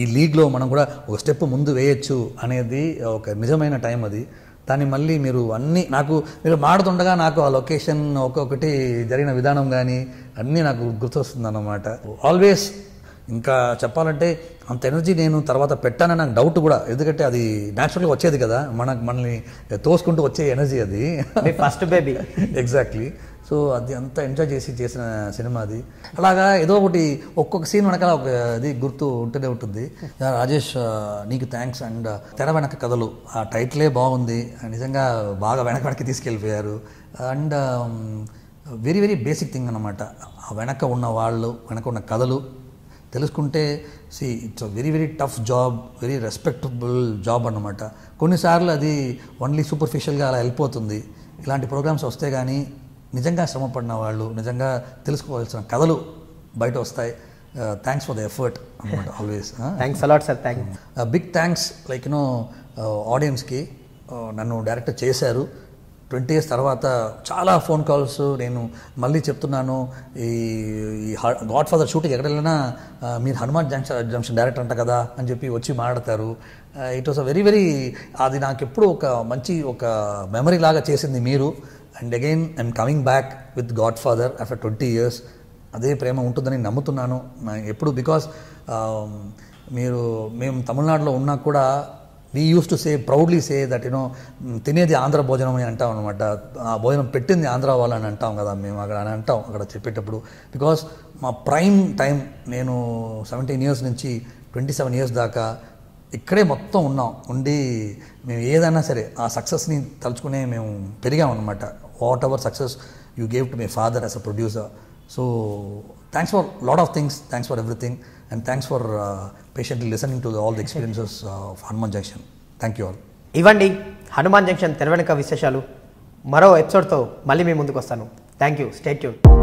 ఈ లీగ్లో మనం కూడా ఒక స్టెప్ ముందు వేయచ్చు అనేది ఒక నిజమైన టైం అది దాన్ని మళ్ళీ మీరు అన్నీ నాకు మీరు మాడుతుండగా నాకు ఆ లొకేషన్ ఒక్కొక్కటి జరిగిన విధానం కానీ అన్నీ నాకు గుర్తొస్తుంది అన్నమాట ఆల్వేస్ ఇంకా చెప్పాలంటే అంత ఎనర్జీ నేను తర్వాత పెట్టానని నాకు డౌట్ కూడా ఎందుకంటే అది న్యాచురల్గా వచ్చేది కదా మనకు మనల్ని తోసుకుంటూ వచ్చే ఎనర్జీ అది ఫస్ట్ బేబీ ఎగ్జాక్ట్లీ సో అది అంతా ఎంజాయ్ చేసి చేసిన సినిమా అది అలాగా ఏదో ఒకటి ఒక్కొక్క సీన్ వెనకాల ఒక అది గుర్తు ఉంటూనే ఉంటుంది రాజేష్ నీకు థ్యాంక్స్ అండ్ తెర వెనక కథలు ఆ టైటిలే బాగుంది నిజంగా బాగా వెనక వెనక్కి తీసుకెళ్ళిపోయారు and very very basic thing అనమాట ఆ వెనక ఉన్న వాళ్ళు వెనక ఉన్న కథలు తెలుసుకుంటే see it's very very tough job very respectable job అనమాట కొన్నిసార్లు అది ఓన్లీ సూపర్ఫిషియల్గా అలా వెళ్ళిపోతుంది ఇలాంటి ప్రోగ్రామ్స్ వస్తే కానీ నిజంగా శ్రమపడిన వాళ్ళు నిజంగా తెలుసుకోవాల్సిన కథలు బయట వస్తాయి థ్యాంక్స్ ఫర్ ద ఎఫర్ట్ అనమాట always thanks a lot sir thank big thanks like you know ఆడియన్స్కి నన్ను డైరెక్ట్ చేశారు ట్వంటీ ఇయర్స్ తర్వాత చాలా ఫోన్ కాల్స్ నేను మళ్ళీ చెప్తున్నాను ఈ గాడ్ ఫాదర్ షూటింగ్ ఎక్కడ వెళ్ళినా uh, మీరు హనుమాన్ జంక్షన్ జంక్షన్ డైరెక్టర్ అంట కదా అని చెప్పి వచ్చి మాట్లాడతారు it was a very very అది నాకు ఎప్పుడు ఒక మంచి ఒక మెమరీ లాగా చేసింది మీరు and again I'm coming back with godfather after twenty years అదే ప్రేమ ఉంటుందని నమ్ముతున్నాను ఎప్పుడు బికాస్ um, మీరు మేము తమిళనాడులో ఉన్నా కూడా we use to say proudly say that you know తినేది ఆంధ్ర భోజనం అని అంటాం అనమాట ఆ భోజనం పెట్టింది ఆంధ్ర వాళ్ళని అంటాం కదా మేము అక్కడ అని అంటాం అక్కడ చెప్పేటప్పుడు బికాస్ మా ప్రైమ్ టైం నేను సెవెంటీన్ ఇయర్స్ నుంచి ట్వంటీ సెవెన్ ఇయర్స్ దాకా ఇక్కడే మొత్తం ఉన్నాం ఉండి మేము ఏదైనా సరే ఆ సక్సెస్ని తలుచుకునే మేము పెరిగామన్నమాట whatever success you gave to my father as a producer so thanks for lot of things thanks for everything and thanks for patiently listening to all the experiences of Hanuman junction thank you all ఇవ్వండి Hanuman junction తెరవెనక విశేషాలు మరో ఎపిసోడ్తో మళ్ళీ మీ ముందుకు వస్తాను thank you స్టేట్యూ